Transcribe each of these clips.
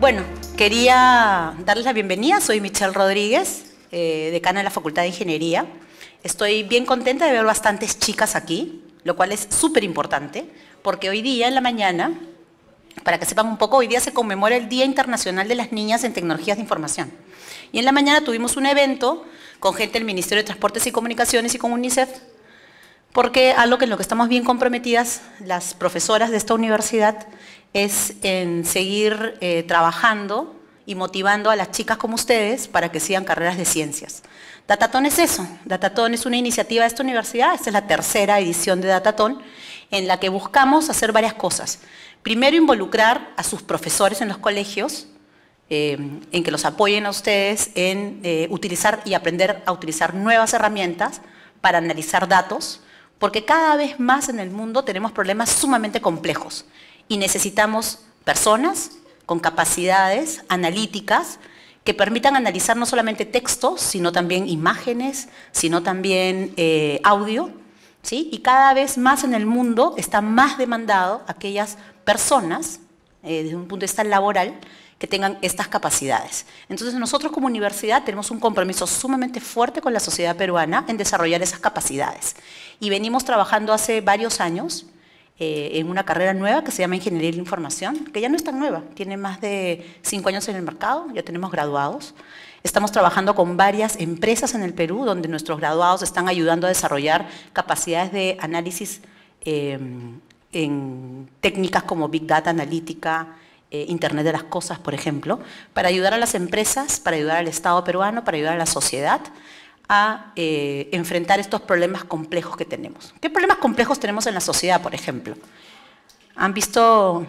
Bueno, quería darles la bienvenida. Soy Michelle Rodríguez, eh, decana de la Facultad de Ingeniería. Estoy bien contenta de ver bastantes chicas aquí, lo cual es súper importante, porque hoy día en la mañana, para que sepan un poco, hoy día se conmemora el Día Internacional de las Niñas en Tecnologías de Información. Y en la mañana tuvimos un evento con gente del Ministerio de Transportes y Comunicaciones y con UNICEF, porque algo en lo que estamos bien comprometidas las profesoras de esta universidad es en seguir eh, trabajando y motivando a las chicas como ustedes para que sigan carreras de ciencias. Dataton es eso. Datatón es una iniciativa de esta universidad. Esta es la tercera edición de Datatón en la que buscamos hacer varias cosas. Primero, involucrar a sus profesores en los colegios, eh, en que los apoyen a ustedes en eh, utilizar y aprender a utilizar nuevas herramientas para analizar datos, porque cada vez más en el mundo tenemos problemas sumamente complejos y necesitamos personas con capacidades analíticas que permitan analizar no solamente textos, sino también imágenes, sino también eh, audio. ¿sí? Y cada vez más en el mundo está más demandado aquellas personas, eh, desde un punto de vista laboral, que tengan estas capacidades. Entonces nosotros como universidad tenemos un compromiso sumamente fuerte con la sociedad peruana en desarrollar esas capacidades. Y venimos trabajando hace varios años eh, en una carrera nueva que se llama Ingeniería de la Información, que ya no es tan nueva, tiene más de cinco años en el mercado, ya tenemos graduados. Estamos trabajando con varias empresas en el Perú donde nuestros graduados están ayudando a desarrollar capacidades de análisis em, en técnicas como Big Data analítica, eh, Internet de las Cosas, por ejemplo, para ayudar a las empresas, para ayudar al Estado peruano, para ayudar a la sociedad a eh, enfrentar estos problemas complejos que tenemos. ¿Qué problemas complejos tenemos en la sociedad, por ejemplo? ¿Han visto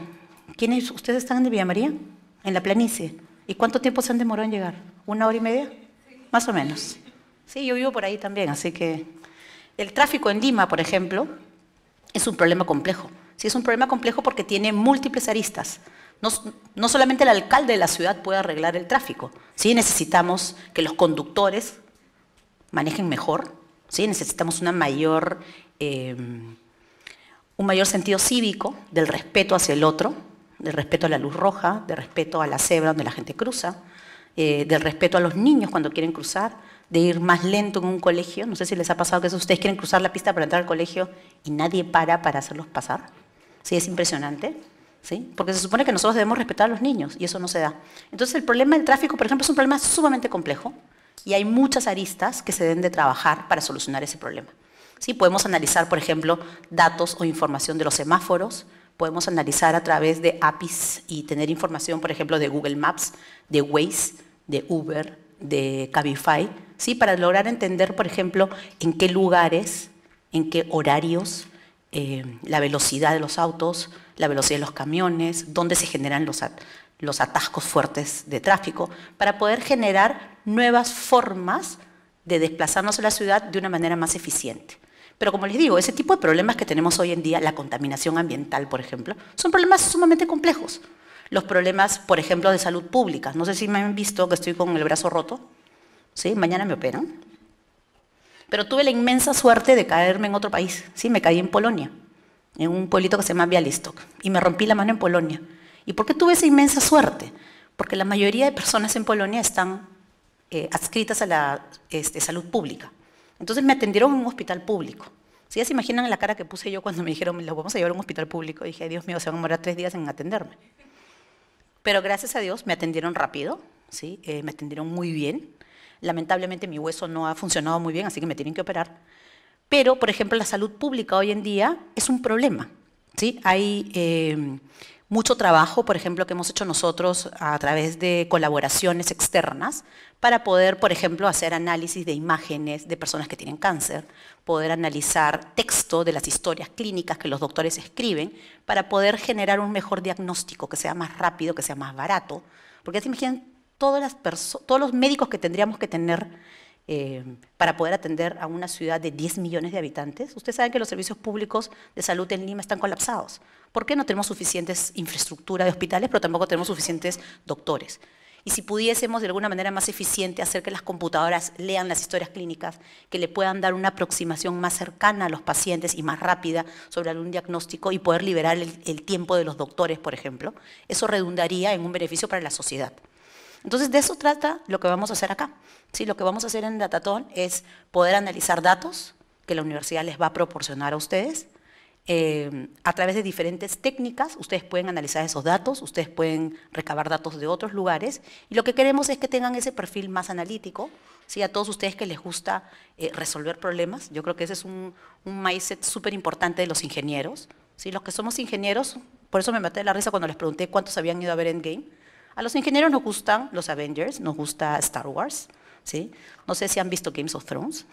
quiénes ustedes están en Villa María? En la planicie. ¿Y cuánto tiempo se han demorado en llegar? ¿Una hora y media? Más o menos. Sí, yo vivo por ahí también, así que el tráfico en Lima, por ejemplo, es un problema complejo. Sí, es un problema complejo porque tiene múltiples aristas. No, no solamente el alcalde de la ciudad puede arreglar el tráfico. Sí, necesitamos que los conductores manejen mejor, ¿sí? necesitamos mayor, eh, un mayor sentido cívico del respeto hacia el otro, del respeto a la luz roja, del respeto a la cebra donde la gente cruza, eh, del respeto a los niños cuando quieren cruzar, de ir más lento en un colegio. No sé si les ha pasado que ustedes quieren cruzar la pista para entrar al colegio y nadie para para hacerlos pasar. Sí, es impresionante. ¿Sí? Porque se supone que nosotros debemos respetar a los niños y eso no se da. Entonces el problema del tráfico, por ejemplo, es un problema sumamente complejo y hay muchas aristas que se deben de trabajar para solucionar ese problema. ¿Sí? Podemos analizar, por ejemplo, datos o información de los semáforos, podemos analizar a través de APIs y tener información, por ejemplo, de Google Maps, de Waze, de Uber, de Cabify, ¿sí? para lograr entender, por ejemplo, en qué lugares, en qué horarios, eh, la velocidad de los autos, la velocidad de los camiones, dónde se generan los, los atascos fuertes de tráfico, para poder generar nuevas formas de desplazarnos en la ciudad de una manera más eficiente. Pero como les digo, ese tipo de problemas que tenemos hoy en día, la contaminación ambiental, por ejemplo, son problemas sumamente complejos. Los problemas, por ejemplo, de salud pública. No sé si me han visto que estoy con el brazo roto. ¿Sí? Mañana me operan. Pero tuve la inmensa suerte de caerme en otro país. ¿Sí? Me caí en Polonia, en un pueblito que se llama Bialystok. Y me rompí la mano en Polonia. ¿Y por qué tuve esa inmensa suerte? Porque la mayoría de personas en Polonia están eh, adscritas a la este, salud pública. Entonces me atendieron en un hospital público. Si ya se imaginan la cara que puse yo cuando me dijeron, lo vamos a llevar a un hospital público, dije, Dios mío, se van a morar tres días en atenderme. Pero gracias a Dios me atendieron rápido, ¿sí? Eh, me atendieron muy bien. Lamentablemente mi hueso no ha funcionado muy bien, así que me tienen que operar. Pero, por ejemplo, la salud pública hoy en día es un problema. ¿sí? Hay eh, mucho trabajo, por ejemplo, que hemos hecho nosotros a través de colaboraciones externas para poder, por ejemplo, hacer análisis de imágenes de personas que tienen cáncer, poder analizar texto de las historias clínicas que los doctores escriben para poder generar un mejor diagnóstico, que sea más rápido, que sea más barato. Porque se imaginan todas todos los médicos que tendríamos que tener eh, para poder atender a una ciudad de 10 millones de habitantes. Ustedes saben que los servicios públicos de salud en Lima están colapsados. ¿Por qué no tenemos suficientes infraestructura de hospitales, pero tampoco tenemos suficientes doctores? Y si pudiésemos de alguna manera más eficiente hacer que las computadoras lean las historias clínicas, que le puedan dar una aproximación más cercana a los pacientes y más rápida sobre algún diagnóstico y poder liberar el tiempo de los doctores, por ejemplo, eso redundaría en un beneficio para la sociedad. Entonces, de eso trata lo que vamos a hacer acá. ¿sí? Lo que vamos a hacer en Dataton es poder analizar datos que la universidad les va a proporcionar a ustedes. Eh, a través de diferentes técnicas, ustedes pueden analizar esos datos, ustedes pueden recabar datos de otros lugares y lo que queremos es que tengan ese perfil más analítico, ¿sí? a todos ustedes que les gusta eh, resolver problemas, yo creo que ese es un, mindset súper importante de los ingenieros, ¿sí? los que somos ingenieros, por eso me maté la risa cuando les pregunté cuántos habían ido a ver Endgame, a los ingenieros nos gustan los Avengers, nos gusta Star Wars, ¿sí? No sé si han visto Games of Thrones.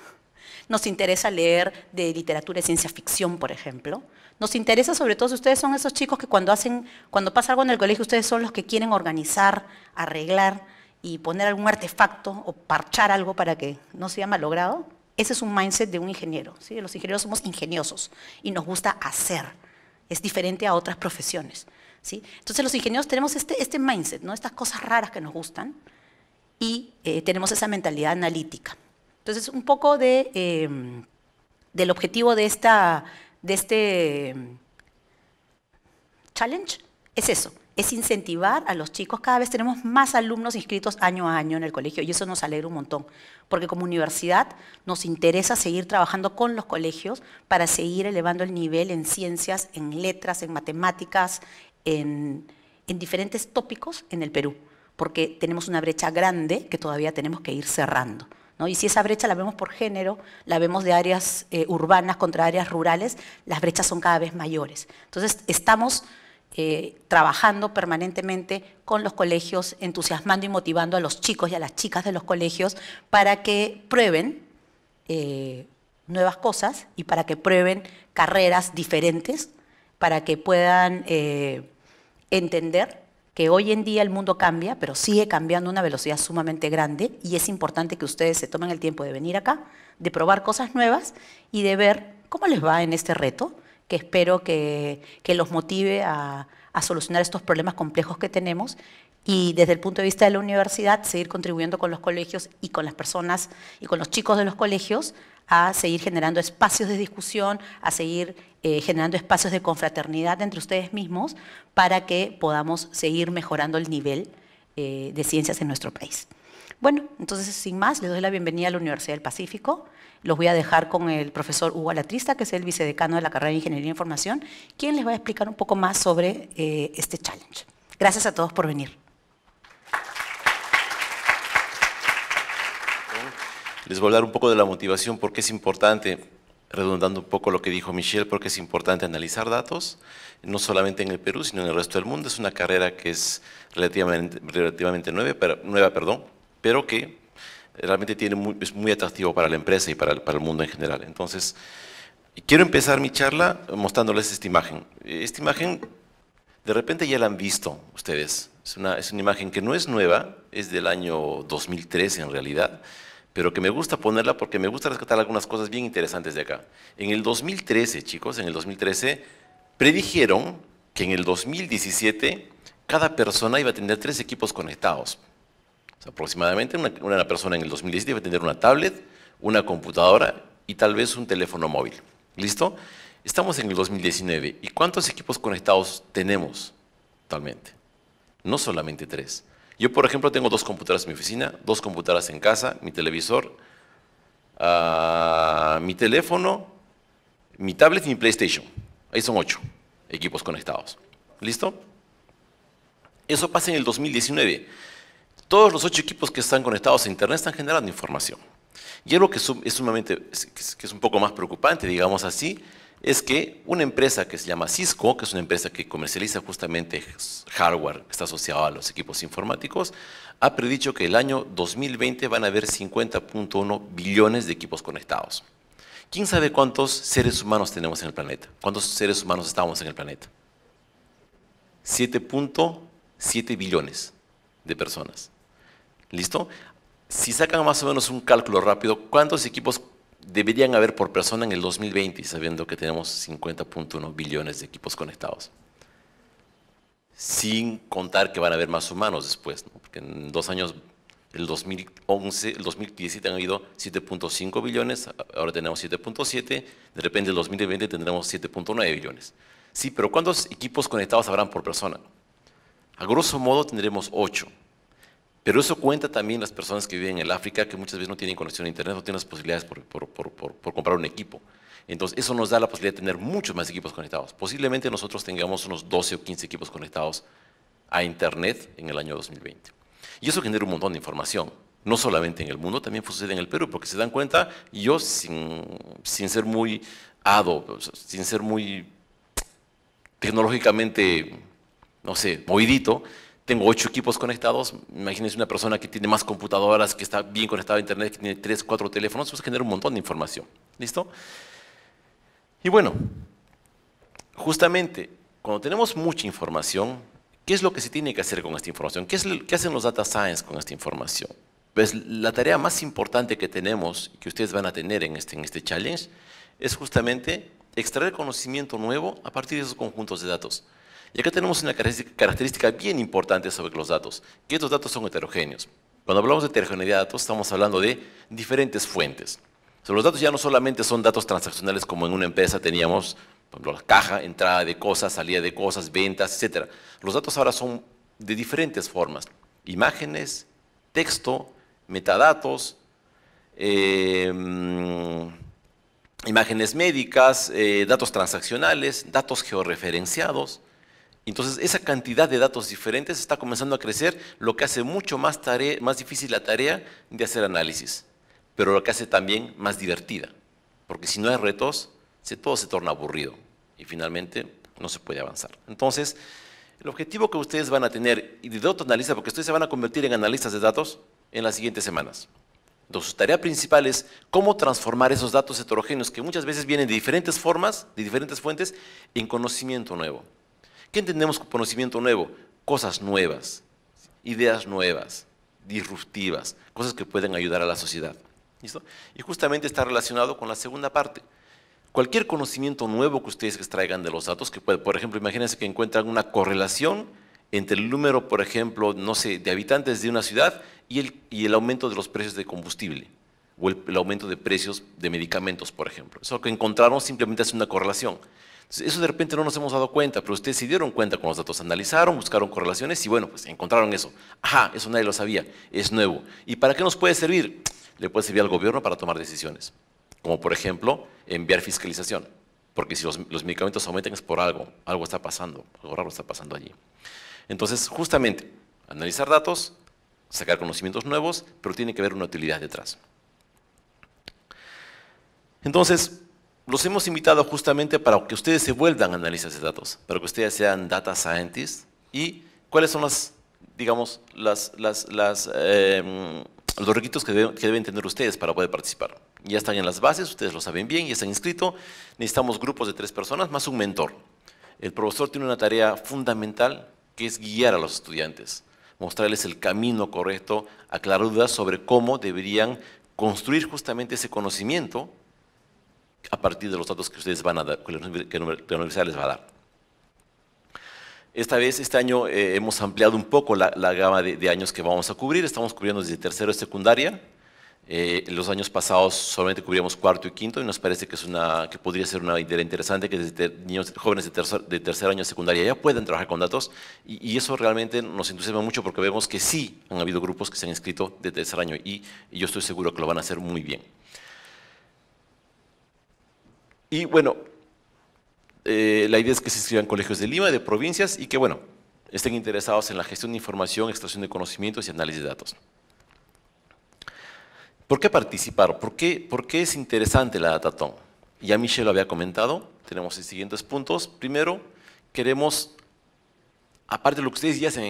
Nos interesa leer de literatura y ciencia ficción, por ejemplo. Nos interesa sobre todo si ustedes son esos chicos que cuando hacen, cuando pasa algo en el colegio, ustedes son los que quieren organizar, arreglar y poner algún artefacto o parchar algo para que no sea malogrado. Ese es un mindset de un ingeniero. Los ingenieros somos ingeniosos y nos gusta hacer. Es diferente a otras profesiones. Entonces los ingenieros tenemos este, este, mindset, ¿no? estas cosas raras que nos gustan y eh, tenemos esa mentalidad analítica. Entonces un poco em, del objetivo de, esta, de este em, challenge es eso, es incentivar a los chicos. Cada vez tenemos más alumnos inscritos año a año en el colegio y eso nos alegra un montón, porque como universidad nos interesa seguir trabajando con los colegios para seguir elevando el nivel en ciencias, en letras, en matemáticas, en, diferentes tópicos en el Perú, porque tenemos una brecha grande que todavía tenemos que ir cerrando. ¿No? Y si esa brecha la vemos por género, la vemos de áreas eh, urbanas contra áreas rurales, las brechas son cada vez mayores. Entonces, estamos eh, trabajando permanentemente con los colegios, entusiasmando y motivando a los chicos y a las chicas de los colegios para que prueben eh, nuevas cosas y para que prueben carreras diferentes, para que puedan entender que hoy en día el mundo cambia, pero sigue cambiando a una velocidad sumamente grande y es importante que ustedes se tomen el tiempo de venir acá, de probar cosas nuevas y de ver cómo les va en este reto, que espero que, los motive a, a solucionar estos problemas complejos que tenemos y desde el punto de vista de la universidad seguir contribuyendo con los colegios y con las personas y con los chicos de los colegios a seguir generando espacios de discusión, a seguir eh, generando espacios de confraternidad entre ustedes mismos para que podamos seguir mejorando el nivel eh, de ciencias en nuestro país. Bueno, entonces sin más, les doy la bienvenida a la Universidad del Pacífico. Los voy a dejar con el profesor Hugo Alatrista, que es el vicedecano de la carrera de Ingeniería e Información, quien les va a explicar un poco más sobre eh, este challenge. Gracias a todos por venir. Les voy a hablar un poco de la motivación, porque es importante, redundando un poco lo que dijo Michelle, porque es importante analizar datos, no solamente en el Perú, sino en el resto del mundo. Es una carrera que es relativamente, nueva, pero, nueva, perdón, pero que realmente es muy atractivo para la empresa y para el, mundo en general. Entonces, quiero empezar mi charla mostrándoles esta imagen. Esta imagen, de repente ya la han visto ustedes. Es una, imagen que no es nueva, es del año 2013 en realidad pero que me gusta ponerla porque me gusta rescatar algunas cosas bien interesantes de acá. En el 2013, chicos, en el 2013, predijeron que en el 2017 cada persona iba a tener tres equipos conectados. O sea, aproximadamente una, una persona en el 2017 iba a tener una tablet, una computadora y tal vez un teléfono móvil. ¿Listo? Estamos en el 2019. ¿Y cuántos equipos conectados tenemos actualmente? No solamente tres. Yo, por ejemplo, tengo dos computadoras en mi oficina, dos computadoras en casa, mi televisor, ah, mi teléfono, mi tablet y mi PlayStation. Ahí son ocho equipos conectados. ¿Listo? Eso pasa en el 2019. Todos los ocho equipos que están conectados a Internet están generando información. Y algo que es sumamente, es un poco más preocupante, digamos así, es que una empresa que se llama Cisco, que es una empresa que comercializa justamente hardware que está asociado a los equipos informáticos, ha predicho que el año 2020 van a haber 50.1 billones de equipos conectados. ¿Quién sabe cuántos seres humanos tenemos en el planeta? ¿Cuántos seres humanos estamos en el planeta? 7.7 billones de personas. ¿Listo? Si sacan más o menos un cálculo rápido, ¿cuántos equipos deberían haber por persona en el 2020, sabiendo que tenemos 50.1 billones de equipos conectados? Sin contar que van a haber más humanos después, porque en dos años, el 2011, el 2017 han habido 7.5 billones, ahora tenemos 7.7, de repente el 2020 tendremos 7.9 billones. Sí, pero ¿cuántos equipos conectados habrán por persona? A grosso modo tendremos 8 pero eso cuenta también las personas que viven en el África, que muchas veces no tienen conexión a Internet, no tienen las posibilidades por, comprar un equipo. Entonces, eso nos da la posibilidad de tener muchos más equipos conectados. Posiblemente nosotros tengamos unos 12 o 15 equipos conectados a Internet en el año 2020. Y eso genera un montón de información, no solamente en el mundo, también sucede en el Perú, porque se dan cuenta, yo sin, ser muy ado, sin ser muy tecnológicamente, no sé, movidito, tengo ocho equipos conectados. Imagínense una persona que tiene más computadoras, que está bien conectada a Internet, que tiene tres, cuatro teléfonos, pues genera un montón de información. ¿Listo? Y bueno, justamente cuando tenemos mucha información, ¿qué es lo que se tiene que hacer con esta información? ¿Qué, hacen los data science con esta información? Pues la tarea más importante que tenemos, que ustedes van a tener en este, en este challenge, es justamente extraer conocimiento nuevo a partir de esos conjuntos de datos. Y acá tenemos una característica bien importante sobre los datos, que estos datos son heterogéneos. Cuando hablamos de heterogeneidad de datos, estamos hablando de diferentes fuentes. los datos ya no solamente son datos transaccionales como en una empresa teníamos, por ejemplo, la caja, entrada de cosas, salida de cosas, ventas, etc. Los datos ahora son de diferentes formas. Imágenes, texto, metadatos, em, imágenes médicas, eh, datos transaccionales, datos georreferenciados. Entonces, esa cantidad de datos diferentes está comenzando a crecer, lo que hace mucho más, más difícil la tarea de hacer análisis, pero lo que hace también más divertida, porque si no hay retos, todo se torna aburrido y finalmente no se puede avanzar. Entonces, el objetivo que ustedes van a tener, y de datos analistas, porque ustedes se van a convertir en analistas de datos en las siguientes semanas. Entonces, su tarea principal es cómo transformar esos datos heterogéneos, que muchas veces vienen de diferentes formas, de diferentes fuentes, en conocimiento nuevo. ¿Qué entendemos con conocimiento nuevo? Cosas nuevas, ideas nuevas, disruptivas, cosas que pueden ayudar a la sociedad. Y justamente está relacionado con la segunda parte. Cualquier conocimiento nuevo que ustedes extraigan de los datos, que por ejemplo, imagínense que encuentran una correlación entre el número, por ejemplo, no sé, de habitantes de una ciudad y el, aumento de los precios de combustible o el, el, aumento de precios de medicamentos, por ejemplo. Eso que encontraron simplemente es una correlación. Eso de repente no nos hemos dado cuenta, pero ustedes se dieron cuenta con los datos, analizaron, buscaron correlaciones y bueno, pues encontraron eso. Ajá, eso nadie lo sabía, es nuevo. ¿Y para qué nos puede servir? Le puede servir al gobierno para tomar decisiones, como por ejemplo enviar fiscalización, porque si los, los medicamentos aumentan es por algo, algo está pasando, algo raro está pasando allí. Entonces, justamente, analizar datos, sacar conocimientos nuevos, pero tiene que haber una utilidad detrás. Entonces, los hemos invitado justamente para que ustedes se vuelvan analistas de datos, para que ustedes sean data scientists y cuáles son las, digamos, las, em, los requisitos que deben, que deben tener ustedes para poder participar. Ya están en las bases, ustedes lo saben bien, ya están inscritos. Necesitamos grupos de tres personas más un mentor. El profesor tiene una tarea fundamental que es guiar a los estudiantes, mostrarles el camino correcto, aclarar dudas sobre cómo deberían construir justamente ese conocimiento a partir de los datos que ustedes van a dar, que la universidad les va a dar. Esta vez, este año, eh, hemos ampliado un poco la, gama de, años que vamos a cubrir. Estamos cubriendo desde tercero a secundaria. en eh, los años pasados solamente cubríamos cuarto y quinto y nos parece que, que podría ser una idea interesante que desde niños, jóvenes de tercer, año de secundaria ya puedan trabajar con datos y, eso realmente nos entusiasma mucho porque vemos que sí han habido grupos que se han inscrito desde tercer año y yo estoy seguro que lo van a hacer muy bien. Y bueno, eh, la idea es que se inscriban colegios de Lima, de provincias y que, bueno, estén interesados en la gestión de información, extracción de conocimientos y análisis de datos. ¿Por qué participar? ¿Por qué, por es interesante la Datatón? Ya Michelle lo había comentado, tenemos los siguientes puntos. Primero, queremos, aparte de lo que ustedes ya hacen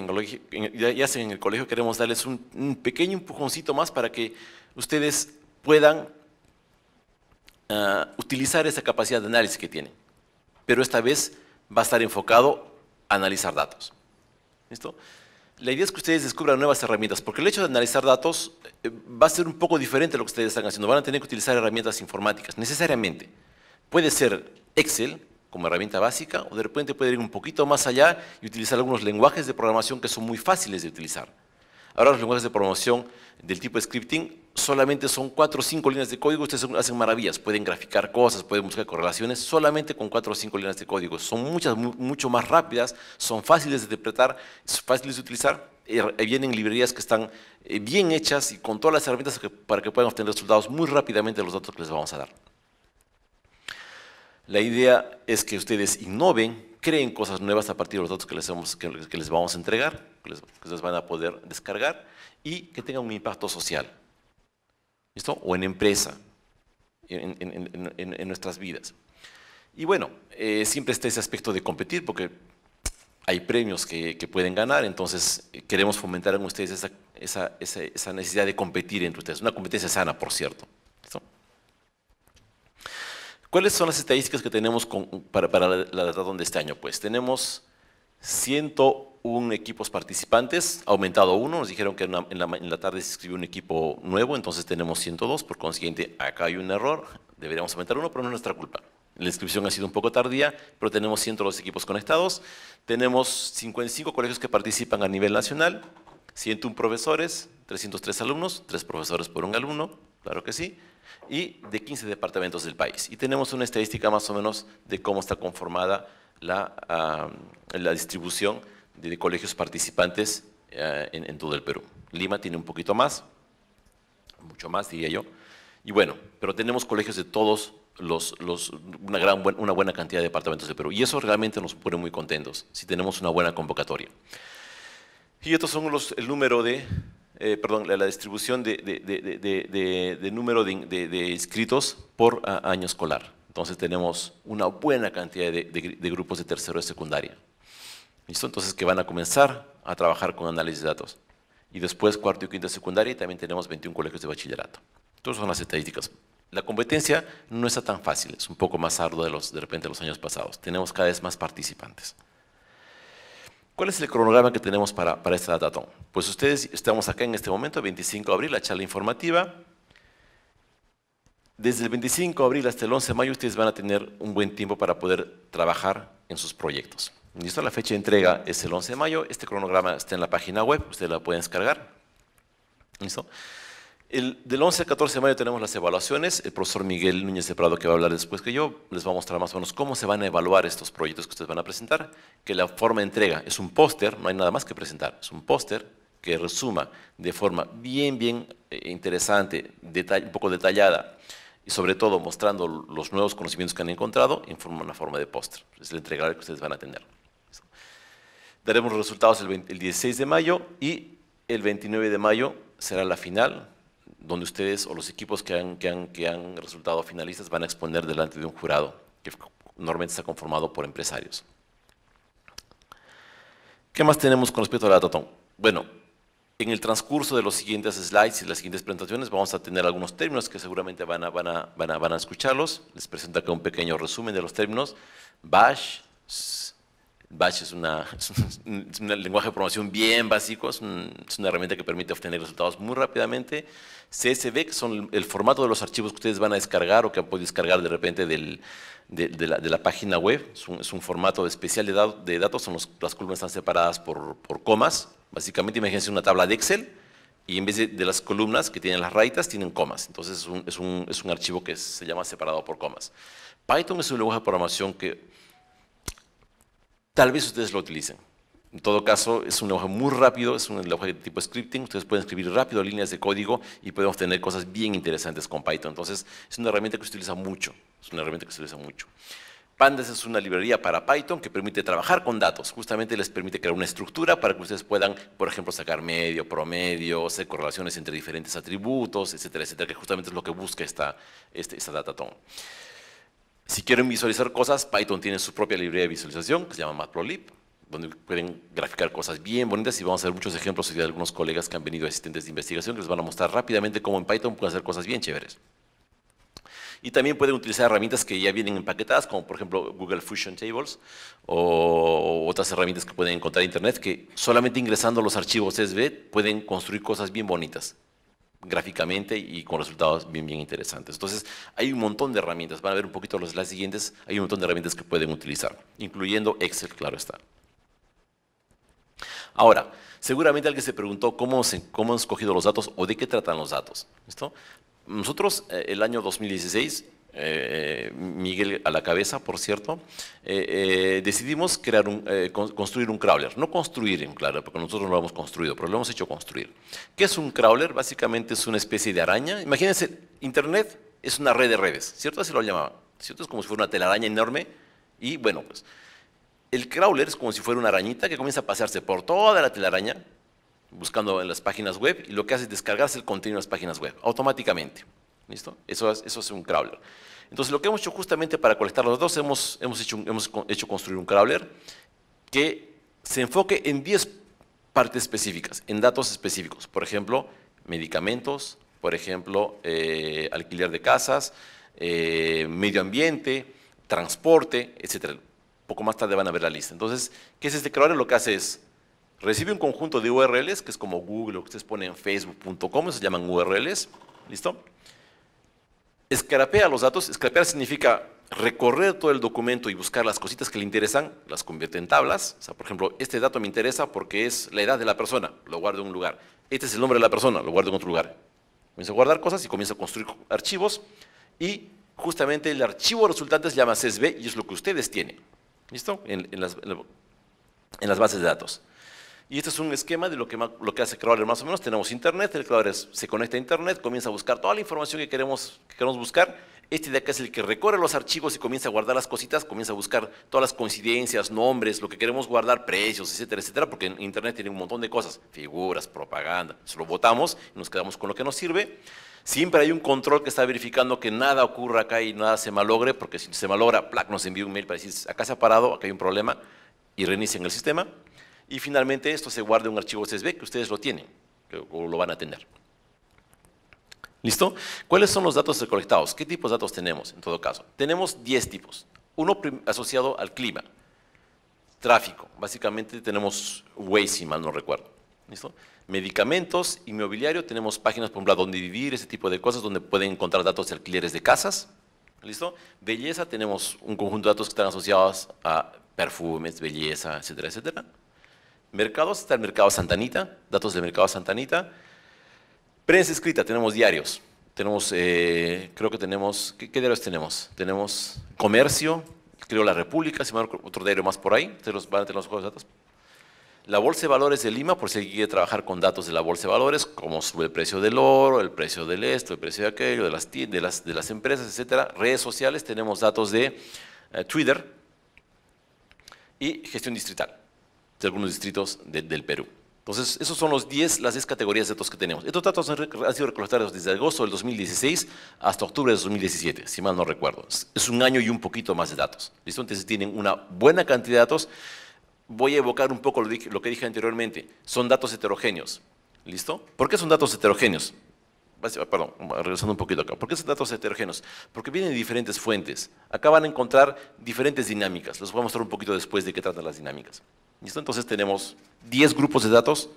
en el colegio, queremos darles un, un pequeño empujoncito más para que ustedes puedan eh, utilizar esa capacidad de análisis que tienen, pero esta vez va a estar enfocado a analizar datos. ¿Listo? La idea es que ustedes descubran nuevas herramientas, porque el hecho de analizar datos eh, va a ser un poco diferente a lo que ustedes están haciendo. Van a tener que utilizar herramientas informáticas, necesariamente. Puede ser Excel como herramienta básica, o de repente puede ir un poquito más allá y utilizar algunos lenguajes de programación que son muy fáciles de utilizar. Ahora los lenguajes de programación del tipo scripting solamente son cuatro o cinco líneas de código, ustedes hacen maravillas, pueden graficar cosas, pueden buscar correlaciones solamente con cuatro o cinco líneas de código. Son muchas, mucho más rápidas, son fáciles de interpretar, son fáciles de utilizar, eh, vienen librerías que están eh, bien hechas y con todas las herramientas para que puedan obtener resultados muy rápidamente de los datos que les vamos a dar. La idea es que ustedes innoven, creen cosas nuevas a partir de los datos que les, vamos a entregar, que ustedes les van a poder descargar y que tengan un impacto social. O en empresa, en, nuestras vidas. Y bueno, eh, siempre está ese aspecto de competir, porque hay premios que, pueden ganar, entonces eh, queremos fomentar en ustedes esa, necesidad de competir entre ustedes. Una competencia sana, por cierto. ¿Cuáles son las estadísticas que tenemos para, la data de este año? Pues tenemos 101 equipos participantes, aumentado uno, nos dijeron que en la, tarde se inscribió un equipo nuevo, entonces tenemos 102, por consiguiente acá hay un error, deberíamos aumentar uno, pero no es nuestra culpa. La inscripción ha sido un poco tardía, pero tenemos 102 equipos conectados, tenemos 55 colegios que participan a nivel nacional, 101 profesores, 303 alumnos, 3 profesores por un alumno, Claro que sí. Y de 15 departamentos del país. Y tenemos una estadística más o menos de cómo está conformada la, la distribución de, colegios participantes eh, en, todo el Perú. Lima tiene un poquito más, mucho más diría yo. Y bueno, pero tenemos colegios de todos los, los, una, gran, una buena cantidad de departamentos del Perú. Y eso realmente nos pone muy contentos, si tenemos una buena convocatoria. Y estos son los, el número de eh, perdón, la, distribución de, número de, inscritos por ah, año escolar. Entonces tenemos una buena cantidad de, grupos de tercero de secundaria. ¿Listo? Entonces que van a comenzar a trabajar con análisis de datos. Y después cuarto y quinto de secundaria y también tenemos 21 colegios de bachillerato. Entonces son las estadísticas. La competencia no está tan fácil, es un poco más arduo de, los, de repente los años pasados. Tenemos cada vez más participantes. ¿Cuál es el cronograma que tenemos para, esta data Pues ustedes estamos acá en este momento, 25 de abril, la charla informativa. Desde el 25 de abril hasta el 11 de mayo ustedes van a tener un buen tiempo para poder trabajar en sus proyectos. Listo, la fecha de entrega es el 11 de mayo. Este cronograma está en la página web, ustedes la pueden descargar. ¿Listo? del 11 al 14 de mayo tenemos las evaluaciones. El profesor Miguel Núñez de Prado, que va a hablar después que yo, les va a mostrar más o menos cómo se van a evaluar estos proyectos que ustedes van a presentar, que la forma de entrega es un póster, no hay nada más que presentar, es un póster que resuma de forma bien, bien eh, interesante, un poco detallada, y sobre todo mostrando los nuevos conocimientos que han encontrado en forma, una forma de póster. Es el entrega que ustedes van a tener. Daremos los resultados el 16 de mayo y el 29 de mayo será la final donde ustedes o los equipos que han, que, han, resultado finalistas van a exponer delante de un jurado que normalmente está conformado por empresarios. ¿Qué más tenemos con respecto a la Totón? Bueno, en el transcurso de los siguientes slides y las siguientes presentaciones vamos a tener algunos términos que seguramente van a, a, van a, escucharlos. Les presento acá un pequeño resumen de los términos. Bash, Batch es, un, lenguaje de programación bien básico, es, una herramienta que permite obtener resultados muy rápidamente. CSV, que son el formato de los archivos que ustedes van a descargar o que pueden descargar de repente de, la, página web, es un, formato especial de, de datos, son las columnas están separadas por, comas. Básicamente, imagínense una tabla de Excel y en vez de, las columnas que tienen las rayitas, tienen comas. Entonces, es un, archivo que se llama separado por comas. Python es un lenguaje de programación que tal vez ustedes lo utilicen. En todo caso, es un lenguaje muy rápido, es un lenguaje de tipo scripting, ustedes pueden escribir rápido líneas de código y podemos tener cosas bien interesantes con Python. Entonces, es una herramienta que se utiliza mucho, es una herramienta que se utiliza mucho. Pandas es una librería para Python que permite trabajar con datos. Justamente les permite crear una estructura para que ustedes puedan, por ejemplo, sacar medio, promedio, hacer correlaciones entre diferentes atributos, etcétera, etcétera, que justamente es lo que busca esta, este, esta si quieren visualizar cosas, Python tiene su propia librería de visualización que se llama Matplotlib, donde pueden graficar cosas bien bonitas y vamos a ver muchos ejemplos de algunos colegas que han venido asistentes de investigación que les van a mostrar rápidamente cómo en Python pueden hacer cosas bien chéveres. Y también pueden utilizar herramientas que ya vienen empaquetadas, como por ejemplo Google Fusion Tables o otras herramientas que pueden encontrar en Internet que solamente ingresando los archivos CSV pueden construir cosas bien bonitas gráficamente y con resultados bien, bien interesantes. Entonces, hay un montón de herramientas. Van a ver un poquito los las siguientes. Hay un montón de herramientas que pueden utilizar, incluyendo Excel, claro está. Ahora, seguramente alguien se preguntó cómo, cómo han escogido los datos o de qué tratan los datos. Nosotros, eh, el año 2016, eh, Miguel a la cabeza, por cierto, eh, eh, decidimos crear construir un crawler. No construir un crawler, porque nosotros no lo hemos construido, pero lo hemos hecho construir. ¿Qué es un crawler? Básicamente es una especie de araña. Imagínense, Internet es una red de redes, ¿cierto? Así lo llamaba. ¿Cierto? Es como si fuera una telaraña enorme. Y bueno, pues el crawler es como si fuera una arañita que comienza a pasearse por toda la telaraña, buscando en las páginas web, y lo que hace es descargarse el contenido de las páginas web automáticamente. ¿Listo? eso es un crawler. Entonces lo que hemos hecho justamente para colectar los datos, hemos, hecho, construir un crawler que se enfoque en 10 partes específicas, en datos específicos. Por ejemplo, medicamentos, por ejemplo, eh, alquiler de casas, eh, medio ambiente, transporte, etc. Poco más tarde van a ver la lista. Entonces, ¿qué es este crawler? Lo que hace es, recibe un conjunto de URLs, que es como Google, o que ustedes ponen facebook.com, se llaman URLs, ¿listo? Escarapea los datos. Scrapear significa recorrer todo el documento y buscar las cositas que le interesan, las convierte en tablas. por ejemplo, este dato me interesa porque es la edad de la persona, lo guardo en un lugar. Este es el nombre de la persona, lo guardo en otro lugar. Comienza a guardar cosas y comienza a construir archivos y justamente el archivo resultante se llama CSV y es lo que ustedes tienen. ¿Listo? en las bases de datos. Y este es un esquema de lo que, lo que hace Más o menos tenemos Internet, el Crawler se conecta a Internet, comienza a buscar toda la información que queremos, buscar. Este de acá es el que recorre los archivos y comienza a guardar las cositas, comienza a buscar todas las coincidencias, nombres, lo que queremos guardar, precios, etcétera, etcétera, porque Internet tiene un montón de cosas, figuras, propaganda. Se lo votamos y nos quedamos con lo que nos sirve. Siempre hay un control que está verificando que nada ocurra acá y nada se malogre, porque si se malogra, Plac nos envía un mail para decir, acá se ha parado, acá hay un problema, y reinician el sistema y finalmente esto se guarda en un archivo CSV que ustedes lo tienen o lo van a tener. ¿Listo? ¿Cuáles son los datos recolectados? ¿Qué tipos de datos tenemos en todo caso? Tenemos 10 tipos. Uno asociado al clima, tráfico. Básicamente tenemos Waze, si mal no recuerdo. ¿Listo? Medicamentos, inmobiliario, tenemos páginas, por ejemplo, donde vivir, ese tipo de cosas, donde pueden encontrar datos de alquileres de casas. ¿Listo? Belleza, tenemos un conjunto de datos que están asociados a perfumes, belleza, etcétera, etcétera mercados, está el mercado Santanita, datos del mercado Santanita. Prensa escrita, tenemos diarios, tenemos, eh, creo que tenemos, ¿qué, diarios tenemos? Tenemos comercio, creo La República, si otro diario más por ahí, ustedes los, van a tener los juegos de datos. La Bolsa de Valores de Lima, por si trabajar con datos de la Bolsa de Valores, como sube el precio del oro, el precio del esto, el precio de aquello, de las, de las, empresas, etcétera. Redes sociales, tenemos datos de eh, Twitter y gestión distrital de algunos distritos del Perú. Entonces, esos son los 10, las 10 categorías de datos que tenemos. Estos datos han sido recolectados desde agosto del 2016 hasta octubre del 2017, si mal no recuerdo. Es un año y un poquito más de datos. ¿Listo? Entonces, tienen una buena cantidad de datos. Voy a evocar un poco lo, que dije anteriormente. Son datos heterogéneos. ¿Listo? ¿Por qué son datos heterogéneos? Ah, perdón, um, regresando un poquito acá, ¿por qué son datos heterogéneos? Porque vienen de diferentes fuentes. Acá van a encontrar diferentes dinámicas. Los voy a mostrar un poquito después de qué tratan las dinámicas. Entonces tenemos 10 grupos de datos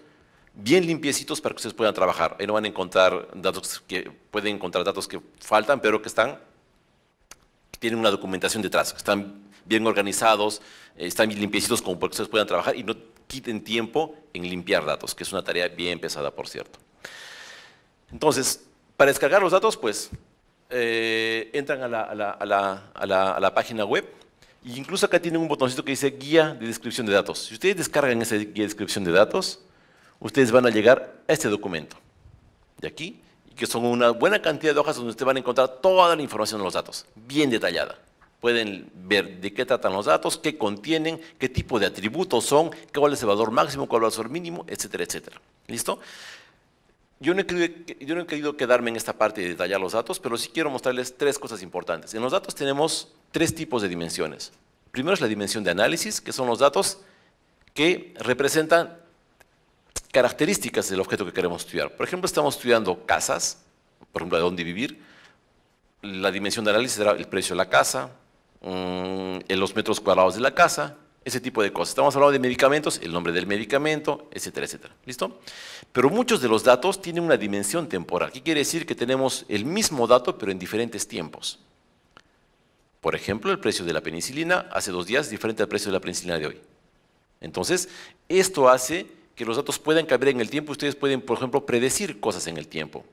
bien limpiecitos para que ustedes puedan trabajar. Ahí no van a encontrar datos que pueden encontrar datos que faltan, pero que están tienen una documentación detrás, que están bien organizados, eh, están bien limpiecitos como para que ustedes puedan trabajar y no quiten tiempo en limpiar datos, que es una tarea bien pesada, por cierto. Entonces, para descargar los datos, pues, eh, entran a la, página web e incluso acá tienen un botoncito que dice guía de descripción de datos. Si ustedes descargan esa guía de descripción de datos, ustedes van a llegar a este documento de aquí, que son una buena cantidad de hojas donde ustedes van a encontrar toda la información de los datos, bien detallada. Pueden ver de qué tratan los datos, qué contienen, qué tipo de atributos son, cuál es el valor máximo, cuál es el valor mínimo, etcétera, etcétera. ¿Listo? Yo no, he querido, quedarme en esta parte de detallar los datos, pero sí quiero mostrarles tres cosas importantes. En los datos tenemos tres tipos de dimensiones. Primero es la dimensión de análisis, que son los datos que representan características del objeto que queremos estudiar. Por ejemplo, estamos estudiando casas, por ejemplo, de dónde vivir. La dimensión de análisis será el precio de la casa, mm, los metros cuadrados de la casa, ese tipo de cosas. Estamos hablando de medicamentos, el nombre del medicamento, etcétera, etcétera. ¿Listo? Pero muchos de los datos tienen una dimensión temporal. ¿Qué quiere decir? Que tenemos el mismo dato, pero en diferentes tiempos. Por ejemplo, el precio de la penicilina hace dos días es diferente al precio de la penicilina de hoy. Entonces, esto hace que los datos puedan cambiar en el tiempo. Ustedes pueden, por ejemplo, predecir cosas en el tiempo.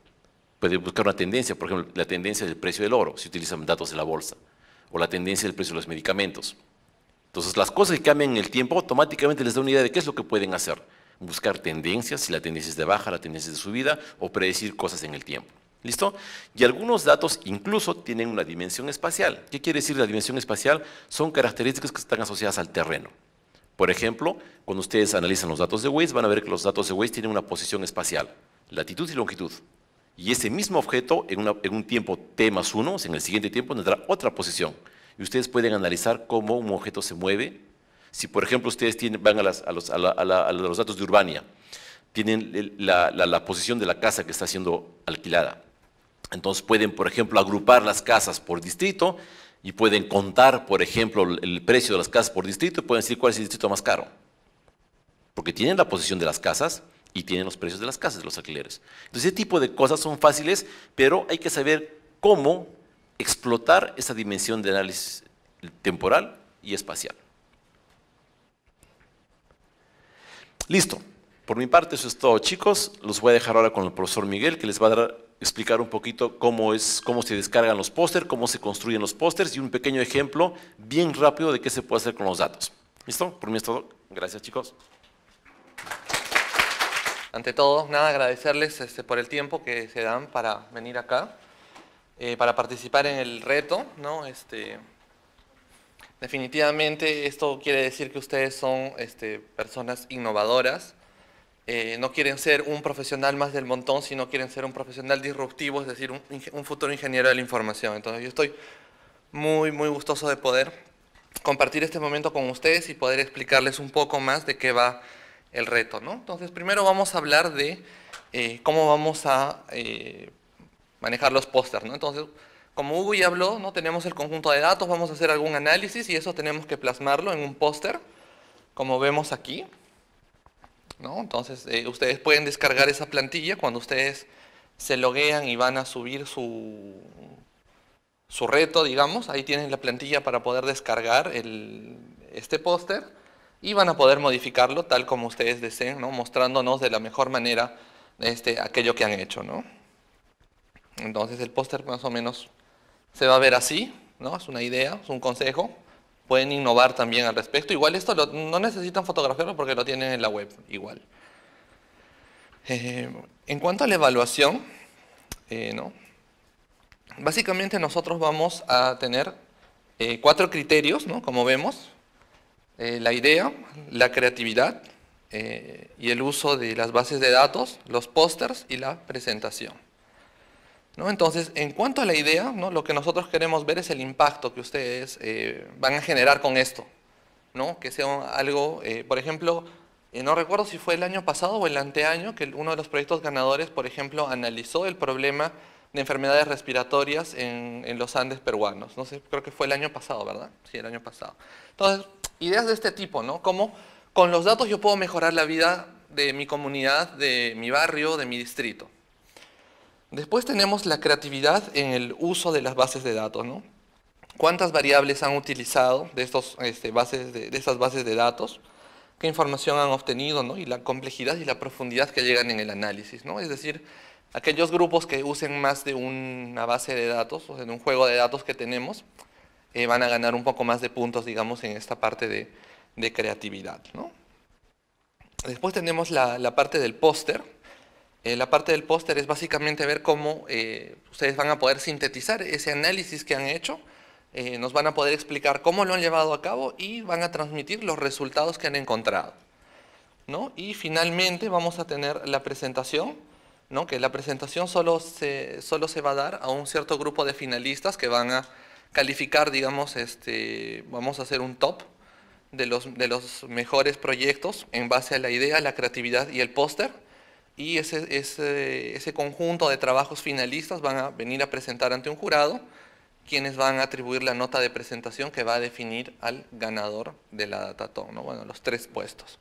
Pueden buscar una tendencia, por ejemplo, la tendencia del precio del oro, si utilizan datos de la bolsa, o la tendencia del precio de los medicamentos. Entonces las cosas que cambian en el tiempo automáticamente les da una idea de qué es lo que pueden hacer. Buscar tendencias, si la tendencia es de baja, la tendencia es de subida, o predecir cosas en el tiempo. ¿Listo? Y algunos datos incluso tienen una dimensión espacial. ¿Qué quiere decir la dimensión espacial? Son características que están asociadas al terreno. Por ejemplo, cuando ustedes analizan los datos de Waze, van a ver que los datos de Waze tienen una posición espacial, latitud y longitud. Y ese mismo objeto, en, un tiempo t más 1, en el siguiente tiempo tendrá otra posición y ustedes pueden analizar cómo un objeto se mueve. Si, por ejemplo, ustedes van a, los, datos de Urbania, tienen la, posición de la casa que está siendo alquilada. Entonces pueden, por ejemplo, agrupar las casas por distrito y pueden contar, por ejemplo, el precio de las casas por distrito y pueden decir cuál es el distrito más caro. Porque tienen la posición de las casas y tienen los precios de las casas, de los alquileres. Entonces, ese tipo de cosas son fáciles, pero hay que saber cómo explotar esa dimensión de análisis temporal y espacial. Listo. Por mi parte eso es todo chicos. Los voy a dejar ahora con el profesor Miguel que les va a dar, explicar un poquito cómo, es, cómo se descargan los pósters, cómo se construyen los pósters y un pequeño ejemplo bien rápido de qué se puede hacer con los datos. ¿Listo? Por mí es todo. Gracias chicos. Ante todo, nada, agradecerles este, por el tiempo que se dan para venir acá. Eh, para participar en el reto, ¿no? Este, definitivamente esto quiere decir que ustedes son este, personas innovadoras, eh, no quieren ser un profesional más del montón, sino quieren ser un profesional disruptivo, es decir, un, futuro ingeniero de la información. Entonces yo estoy muy, muy gustoso de poder compartir este momento con ustedes y poder explicarles un poco más de qué va el reto. Entonces primero vamos a hablar de eh, cómo vamos a manejar los pósters, ¿no? Entonces, como Hugo ya habló, ¿no? tenemos el conjunto de datos, vamos a hacer algún análisis y eso tenemos que plasmarlo en un póster, como vemos aquí. ¿no? Entonces, eh, ustedes pueden descargar esa plantilla cuando ustedes se loguean y van a subir su, su reto, digamos. Ahí tienen la plantilla para poder descargar el, este póster y van a poder modificarlo tal como ustedes deseen, ¿no? mostrándonos de la mejor manera este, aquello que han hecho. ¿no? Entonces el póster más o menos se va a ver así, ¿no? Es una idea, es un consejo. Pueden innovar también al respecto. Igual esto no necesitan fotografiarlo porque lo tienen en la web, igual. Eh, en cuanto a la evaluación, eh, ¿no? básicamente nosotros vamos a tener eh, cuatro criterios, ¿no? como vemos, la idea, la creatividad y el uso de las bases de datos, los pósters y la presentación. Entonces, en cuanto a la idea, lo que nosotros queremos ver es el impacto que ustedes eh, van a generar con esto. Que sea algo, eh, por ejemplo, eh, no recuerdo si fue el año pasado o el anteaño que uno de los proyectos ganadores, por ejemplo, analizó el problema de enfermedades respiratorias en, los Andes peruanos. No sé, creo que fue el año pasado, ¿verdad? Sí, el año pasado. Entonces, ideas de este tipo, ¿no? Cómo con los datos yo puedo mejorar la vida de mi comunidad, de mi barrio, de mi distrito. Después tenemos la creatividad en el uso de las bases de datos, ¿no? ¿Cuántas variables han utilizado de, estos, este, bases de, estas bases de datos? ¿Qué información han obtenido? Y la complejidad y la profundidad que llegan en el análisis, ¿no? Es decir, aquellos grupos que usen más de una base de datos, o sea, de un juego de datos que tenemos, eh, van a ganar un poco más de puntos, digamos, en esta parte de, creatividad, Después tenemos la, la parte del póster, eh, la parte del póster es básicamente ver cómo eh, ustedes van a poder sintetizar ese análisis que han hecho, eh, nos van a poder explicar cómo lo han llevado a cabo y van a transmitir los resultados que han encontrado. ¿no? Y finalmente vamos a tener la presentación, ¿no? que la presentación solo se, solo se va a dar a un cierto grupo de finalistas que van a calificar, digamos, este, vamos a hacer un top de los, de los mejores proyectos en base a la idea, la creatividad y el póster y ese, ese, conjunto de trabajos finalistas van a venir a presentar ante un jurado, quienes van a atribuir la nota de presentación que va a definir al ganador de la data ¿no? bueno, los tres puestos.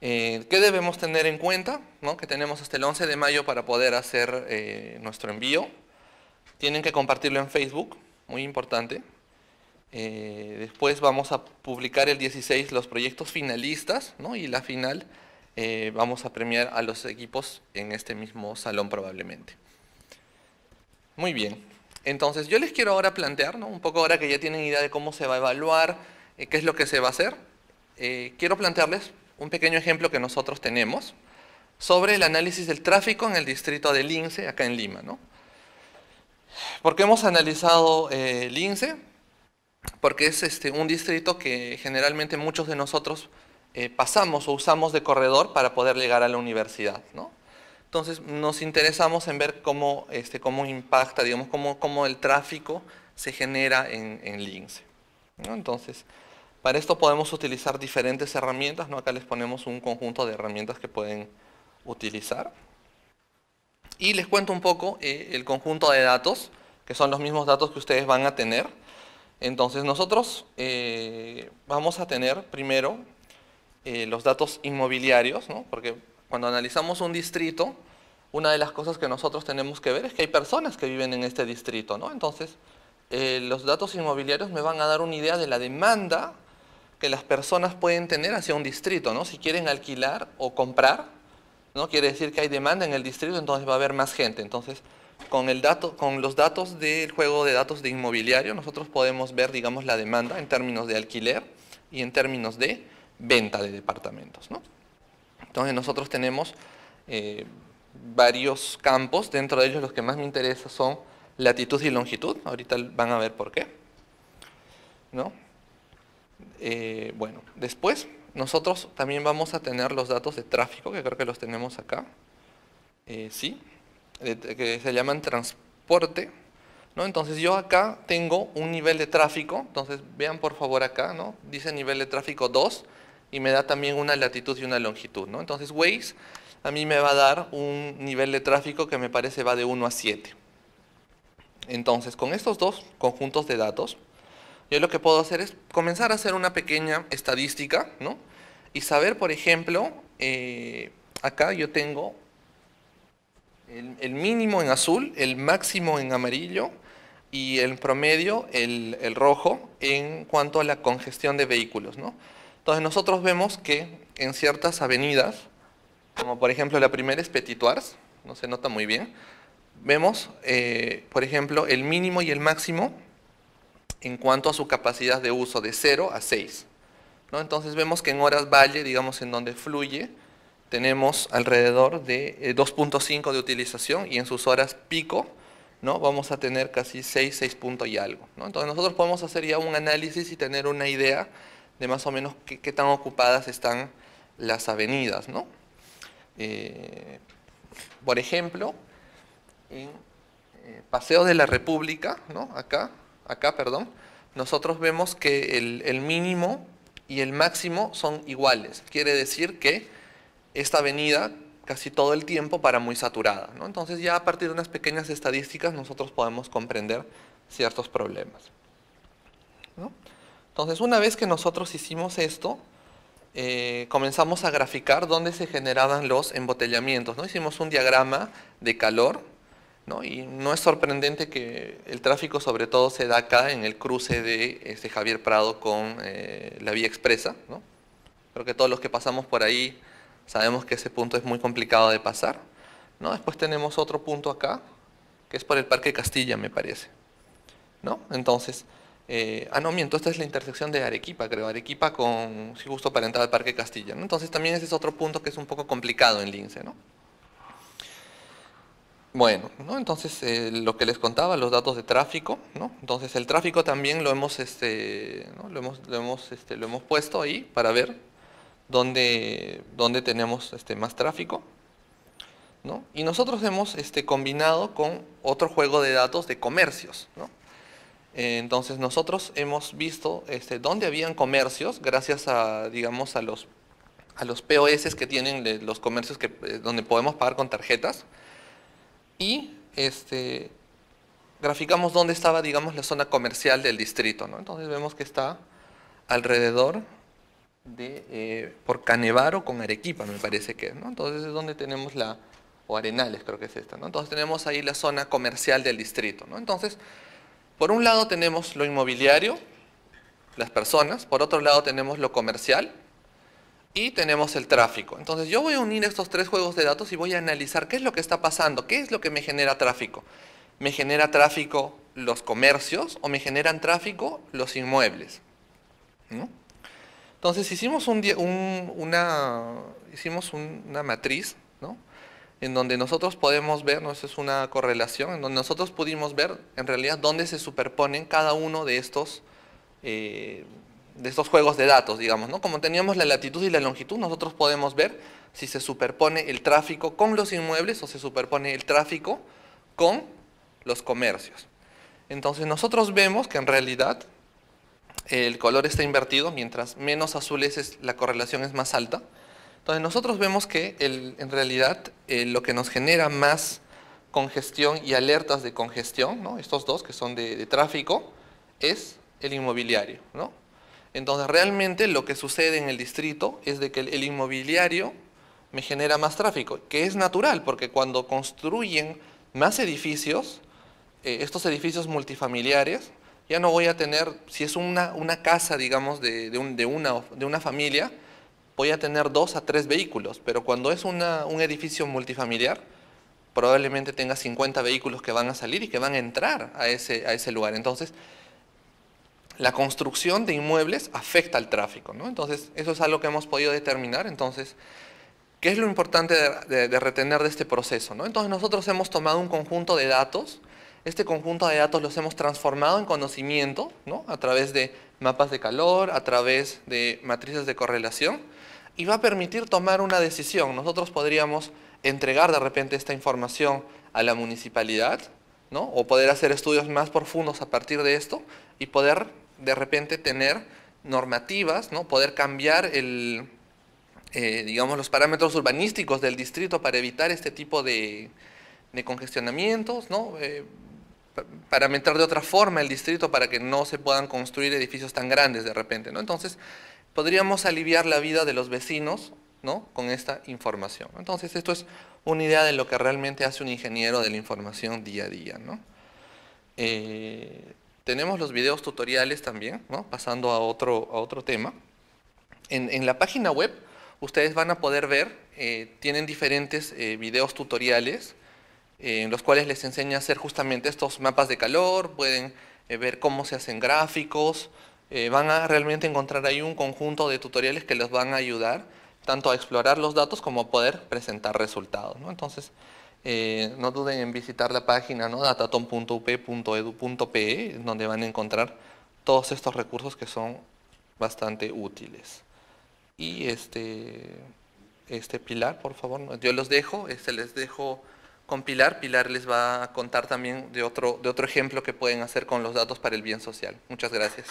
Eh, ¿Qué debemos tener en cuenta? ¿no? Que tenemos hasta el 11 de mayo para poder hacer eh, nuestro envío. Tienen que compartirlo en Facebook, muy importante. Eh, después vamos a publicar el 16 los proyectos finalistas ¿no? y la final eh, vamos a premiar a los equipos en este mismo salón probablemente. Muy bien, entonces yo les quiero ahora plantear, un poco ahora que ya tienen idea de cómo se va a evaluar, eh, qué es lo que se va a hacer, eh, quiero plantearles un pequeño ejemplo que nosotros tenemos sobre el análisis del tráfico en el distrito de Lince, acá en Lima. ¿no? ¿Por qué hemos analizado Lince? Porque es este, un distrito que generalmente muchos de nosotros eh, pasamos o usamos de corredor para poder llegar a la universidad. Entonces nos interesamos en ver cómo, este, cómo impacta, digamos, cómo, cómo el tráfico se genera en, en Entonces, para esto podemos utilizar diferentes herramientas, ¿no? acá les ponemos un conjunto de herramientas que pueden utilizar. Y les cuento un poco eh, el conjunto de datos, que son los mismos datos que ustedes van a tener. Entonces nosotros eh, vamos a tener primero eh, los datos inmobiliarios, porque cuando analizamos un distrito, una de las cosas que nosotros tenemos que ver es que hay personas que viven en este distrito. Entonces, eh, los datos inmobiliarios me van a dar una idea de la demanda que las personas pueden tener hacia un distrito. ¿no? Si quieren alquilar o comprar, ¿no? quiere decir que hay demanda en el distrito, entonces va a haber más gente. Entonces, con, el dato, con los datos del juego de datos de inmobiliario, nosotros podemos ver, digamos, la demanda en términos de alquiler y en términos de venta de departamentos. ¿no? Entonces nosotros tenemos eh, varios campos, dentro de ellos los que más me interesan son latitud y longitud, ahorita van a ver por qué. ¿no? Eh, bueno, después nosotros también vamos a tener los datos de tráfico, que creo que los tenemos acá, eh, ¿sí? que se llaman transporte. ¿no? Entonces yo acá tengo un nivel de tráfico, entonces vean por favor acá, ¿no? dice nivel de tráfico 2, y me da también una latitud y una longitud. ¿no? Entonces Waze a mí me va a dar un nivel de tráfico que me parece va de 1 a 7. Entonces, con estos dos conjuntos de datos, yo lo que puedo hacer es comenzar a hacer una pequeña estadística, ¿no? Y saber, por ejemplo, eh, acá yo tengo el, mínimo en azul, el máximo en amarillo y el promedio, el, el rojo, en cuanto a la congestión de vehículos, ¿no? Entonces nosotros vemos que en ciertas avenidas, como por ejemplo la primera es no se nota muy bien, vemos, eh, por ejemplo, el mínimo y el máximo en cuanto a su capacidad de uso, de 0 a 6. ¿no? Entonces vemos que en horas valle, digamos en donde fluye, tenemos alrededor de 2.5 eh, de utilización y en sus horas pico ¿no? vamos a tener casi 6, 6 puntos y algo. Entonces nosotros podemos hacer ya un análisis y tener una idea de más o menos qué, tan ocupadas están las avenidas, ¿no? Eh, por ejemplo, en eh, Paseo de la República, ¿no? Acá, acá, perdón, nosotros vemos que el, mínimo y el máximo son iguales. Quiere decir que esta avenida casi todo el tiempo para muy saturada. ¿no? Entonces ya a partir de unas pequeñas estadísticas nosotros podemos comprender ciertos problemas. ¿no? Entonces, una vez que nosotros hicimos esto, eh, comenzamos a graficar dónde se generaban los embotellamientos. ¿no? Hicimos un diagrama de calor, ¿no? y no es sorprendente que el tráfico sobre todo se da acá en el cruce de este, Javier Prado con eh, la vía expresa. Creo que todos los que pasamos por ahí sabemos que ese punto es muy complicado de pasar. ¿no? Después tenemos otro punto acá, que es por el Parque Castilla, me parece. ¿no? Entonces, eh, ah, no, miento, esta es la intersección de Arequipa, creo, Arequipa con, si justo para entrar al Parque Castilla. ¿no? Entonces también ese es otro punto que es un poco complicado en Lince, ¿no? Bueno, ¿no? entonces eh, lo que les contaba, los datos de tráfico, ¿no? Entonces el tráfico también lo hemos, este, lo hemos, lo hemos, este, lo hemos puesto ahí para ver dónde, dónde tenemos este, más tráfico. ¿no? Y nosotros hemos este, combinado con otro juego de datos de comercios, ¿no? Eh, entonces nosotros hemos visto este, dónde habían comercios gracias a, digamos, a los, a los POS que tienen los comercios que, eh, donde podemos pagar con tarjetas y este, graficamos dónde estaba, digamos, la zona comercial del distrito. ¿no? Entonces vemos que está alrededor de, eh, por Canevaro con Arequipa, me parece que ¿no? Entonces es donde tenemos la, o Arenales creo que es esta, ¿no? Entonces tenemos ahí la zona comercial del distrito, ¿no? Entonces por un lado tenemos lo inmobiliario, las personas, por otro lado tenemos lo comercial y tenemos el tráfico. Entonces yo voy a unir estos tres juegos de datos y voy a analizar qué es lo que está pasando, qué es lo que me genera tráfico. ¿Me genera tráfico los comercios o me generan tráfico los inmuebles? Entonces hicimos, un, una matriz en donde nosotros podemos ver, ¿no? es una correlación, en donde nosotros pudimos ver en realidad dónde se superponen cada uno de estos, eh, de estos juegos de datos, digamos, ¿no? Como teníamos la latitud y la longitud, nosotros podemos ver si se superpone el tráfico con los inmuebles o se superpone el tráfico con los comercios. Entonces nosotros vemos que en realidad el color está invertido, mientras menos azules es, la correlación es más alta. Entonces nosotros vemos que en realidad eh, lo que nos genera más congestión y alertas de congestión, estos dos que son de, tráfico, es el inmobiliario. Entonces realmente lo que sucede en el distrito es de que el, inmobiliario me genera más tráfico, que es natural, porque cuando construyen más edificios, eh, estos edificios multifamiliares, ya no voy a tener, si es una, casa, digamos, de una familia, voy a tener dos a tres vehículos, pero cuando es un edificio multifamiliar, probablemente tenga 50 vehículos que van a salir y que van a entrar a ese, a ese lugar. Entonces, la construcción de inmuebles afecta al tráfico, ¿no? Entonces, eso es algo que hemos podido determinar. Entonces, ¿qué es lo importante de, retener de este proceso? Entonces, nosotros hemos tomado un conjunto de datos, este conjunto de datos los hemos transformado en conocimiento, ¿no? A través de mapas de calor, a través de matrices de correlación, y va a permitir tomar una decisión. Nosotros podríamos entregar de repente esta información a la municipalidad, ¿no? O poder hacer estudios más profundos a partir de esto y poder de repente tener normativas, ¿no? Poder cambiar el, eh, digamos, los parámetros urbanísticos del distrito para evitar este tipo de, congestionamientos, ¿no? Eh, para meter de otra forma el distrito para que no se puedan construir edificios tan grandes de repente, ¿no? Entonces, podríamos aliviar la vida de los vecinos ¿no? con esta información. Entonces, esto es una idea de lo que realmente hace un ingeniero de la información día a día. Eh, tenemos los videos tutoriales también, pasando a otro, a otro tema. En, la página web ustedes van a poder ver, eh, tienen diferentes eh, videos tutoriales en los cuales les enseña a hacer justamente estos mapas de calor, pueden ver cómo se hacen gráficos, eh, van a realmente encontrar ahí un conjunto de tutoriales que les van a ayudar tanto a explorar los datos como a poder presentar resultados. Entonces, eh, no duden en visitar la página ¿no? datatom.up.edu.pe, donde van a encontrar todos estos recursos que son bastante útiles. Y este, este Pilar, por favor, yo los dejo, se este, les dejo con Pilar. Pilar les va a contar también de otro, de otro ejemplo que pueden hacer con los datos para el bien social. Muchas gracias.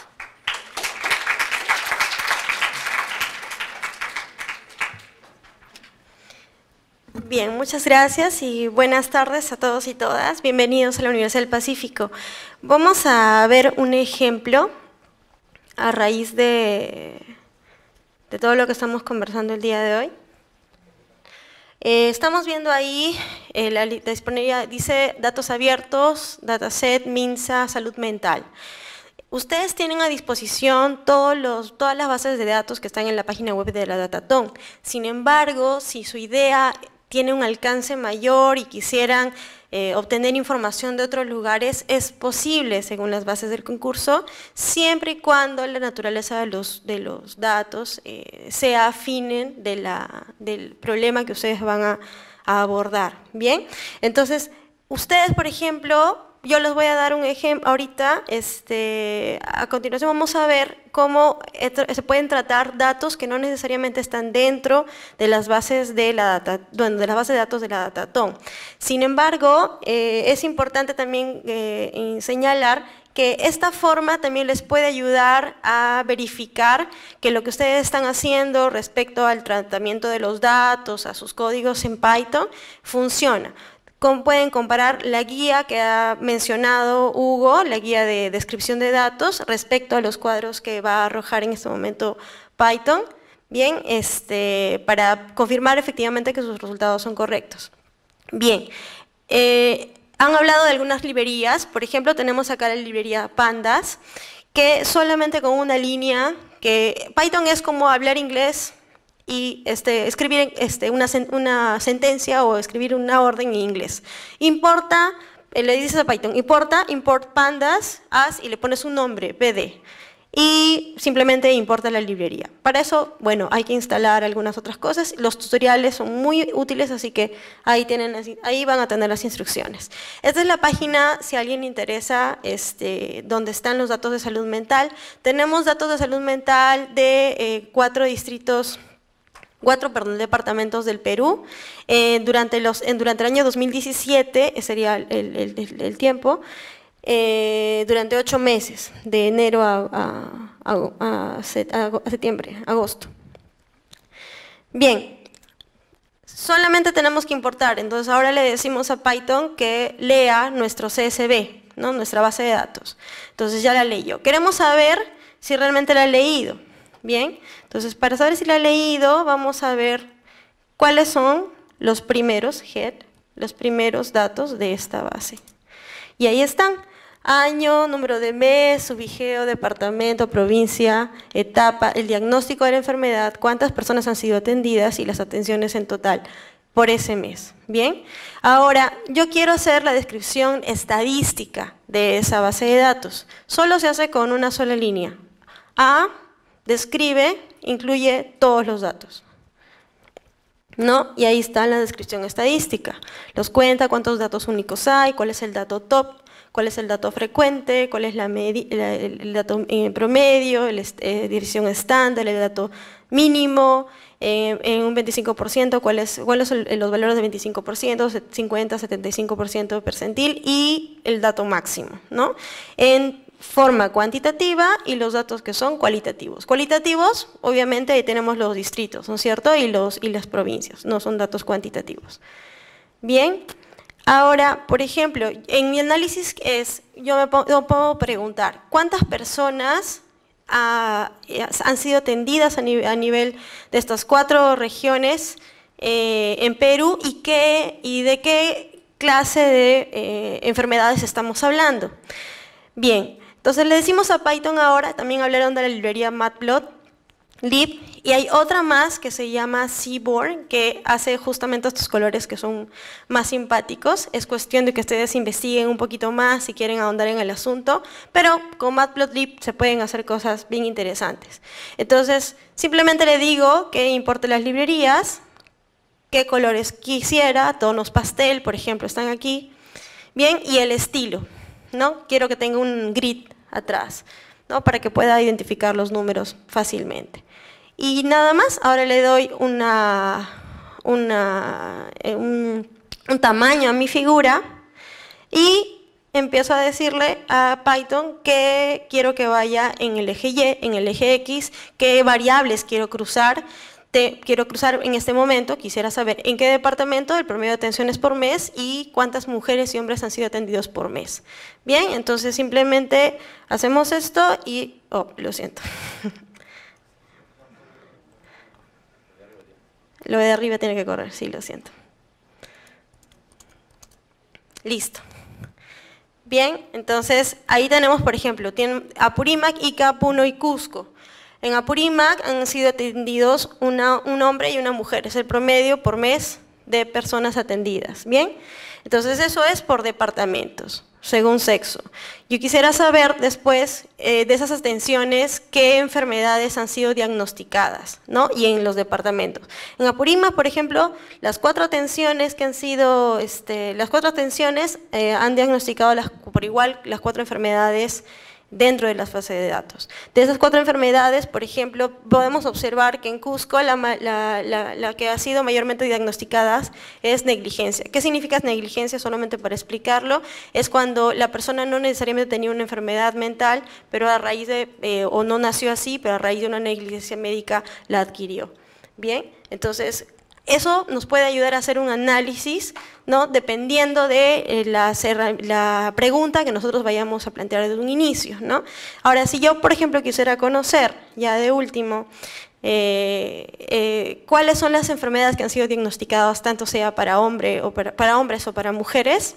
Bien, muchas gracias y buenas tardes a todos y todas. Bienvenidos a la Universidad del Pacífico. Vamos a ver un ejemplo a raíz de, de todo lo que estamos conversando el día de hoy. Eh, estamos viendo ahí eh, la disponibilidad, dice datos abiertos, dataset, MINSA, salud mental. Ustedes tienen a disposición todos los, todas las bases de datos que están en la página web de la Datatón. Sin embargo, si su idea tiene un alcance mayor y quisieran eh, obtener información de otros lugares, es posible según las bases del concurso, siempre y cuando la naturaleza de los, de los datos se eh, sea afinen de la, del problema que ustedes van a, a abordar. Bien, entonces, ustedes, por ejemplo, yo les voy a dar un ejemplo ahorita. Este, a continuación vamos a ver cómo e-, se pueden tratar datos que no necesariamente están dentro de las bases de la data, de las bases de datos de la Datatón. Sin embargo, eh, es importante también eh, señalar que esta forma también les puede ayudar a verificar que lo que ustedes están haciendo respecto al tratamiento de los datos, a sus códigos en Python, funciona pueden comparar la guía que ha mencionado Hugo, la guía de descripción de datos, respecto a los cuadros que va a arrojar en este momento Python, bien, este, para confirmar efectivamente que sus resultados son correctos. Bien, eh, han hablado de algunas librerías, por ejemplo, tenemos acá la librería Pandas, que solamente con una línea, que Python es como hablar inglés y este, escribir este, una, sentencia o escribir una orden en inglés. Importa, eh, le dices a Python, importa, import pandas, as y le pones un nombre, pd. Y simplemente importa la librería. Para eso, bueno, hay que instalar algunas otras cosas. Los tutoriales son muy útiles, así que ahí, tienen, ahí van a tener las instrucciones. Esta es la página, si alguien interesa, este, donde están los datos de salud mental. Tenemos datos de salud mental de eh, cuatro distritos cuatro departamentos del Perú. Eh, durante, los, durante el año 2017, eh, sería el, tiempo, eh, durante ocho meses, de enero a, septiembre, agosto. Bien, solamente tenemos que importar, entonces ahora le decimos a Python que lea nuestro CSV, ¿no? nuestra base de datos. Entonces ya la leyó. Queremos saber si realmente la ha leído. Bien, entonces, para saber si la ha leído, vamos a ver cuáles son los primeros head, los primeros datos de esta base. Y ahí están, año, número de mes, subigeo, departamento, provincia, etapa, el diagnóstico de la enfermedad, cuántas personas han sido atendidas y las atenciones en total por ese mes. Bien, ahora yo quiero hacer la descripción estadística de esa base de datos. Solo se hace con una sola línea. A describe incluye todos los datos. ¿No? Y ahí está la descripción estadística. Los cuenta, cuántos datos únicos hay, cuál es el dato top, cuál es el dato frecuente, cuál es la el, dato eh, promedio, el, eh, dirección estándar, el dato mínimo, eh, en un 25%, cuáles son los valores de 25%, 50, 75% percentil y el dato máximo. ¿no? En forma cuantitativa y los datos que son cualitativos. Cualitativos, obviamente, tenemos los distritos, ¿no es cierto? Y, los, y las provincias, no son datos cuantitativos. Bien, ahora, por ejemplo, en mi análisis es, yo me puedo, preguntar, ¿cuántas personas ah, eh, han sido atendidas a, nivel, de estas cuatro regiones eh, en Perú y, qué, y de qué clase de eh, enfermedades estamos hablando? Bien, entonces le decimos a Python ahora, también hablaron de la librería Matplotlib, y hay otra más que se llama Seaborn, que hace justamente estos colores que son más simpáticos. Es cuestión de que ustedes investiguen un poquito más si quieren ahondar en el asunto, pero con Matplotlib se pueden hacer cosas bien interesantes. Entonces, simplemente le digo que importe las librerías, qué colores quisiera, tonos pastel, por ejemplo, están aquí. Bien, y el estilo, ¿no? Quiero que tenga un grid atrás, ¿no? Para que pueda identificar los números fácilmente. Y nada más, ahora le doy eh, un, un tamaño a mi figura y empiezo a decirle a Python que quiero que vaya en el eje Y, en el eje X, qué variables quiero cruzar, quiero cruzar en este momento, quisiera saber en qué departamento el promedio de atención es por mes y cuántas mujeres y hombres han sido atendidos por mes. Bien, entonces simplemente hacemos esto y... Oh, lo siento. Lo de arriba tiene que correr, sí, lo siento. Listo. Bien, entonces ahí tenemos, por ejemplo, Apurímac, Ica, Puno y Cusco. En Apurímac han sido atendidos un hombre y una mujer, es el promedio por mes de personas atendidas, ¿bien? Entonces eso es por departamentos, según sexo. Yo quisiera saber después eh, de esas atenciones qué enfermedades han sido diagnosticadas, ¿no? Y en los departamentos. En Apurímac, por ejemplo, las cuatro atenciones que han sido, este, las cuatro atenciones eh, han diagnosticado las, por igual las cuatro enfermedades dentro de las fases de datos. De esas cuatro enfermedades, por ejemplo, podemos observar que en Cusco la, que ha sido mayormente diagnosticada es negligencia. ¿Qué significa negligencia? Solamente para explicarlo, es cuando la persona no necesariamente tenía una enfermedad mental, pero a raíz de, eh, o no nació así, pero a raíz de una negligencia médica la adquirió. Bien, entonces eso nos puede ayudar a hacer un análisis, ¿no? Dependiendo de eh, la, pregunta que nosotros vayamos a plantear desde un inicio, ¿no? Ahora, si yo, por ejemplo, quisiera conocer, ya de último, eh, eh, cuáles son las enfermedades que han sido diagnosticadas, tanto sea para, o hombres o para mujeres,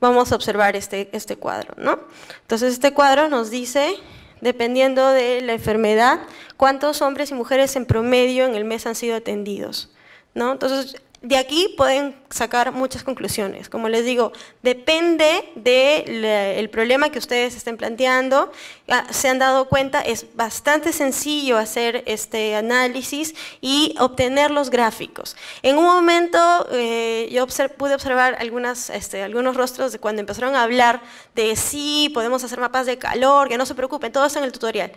vamos a observar este, este cuadro, ¿no? Entonces, este cuadro nos dice dependiendo de la enfermedad, cuántos hombres y mujeres en promedio en el mes han sido atendidos. ¿no? Entonces, de aquí pueden sacar muchas conclusiones. Como les digo, depende del problema que ustedes estén planteando. Ah, se han dado cuenta, es bastante sencillo hacer este análisis y obtener los gráficos. En un momento eh, yo pude observar este, algunos rostros de cuando empezaron a hablar de sí, podemos hacer mapas de calor, que no se preocupen, todo está en el tutorial.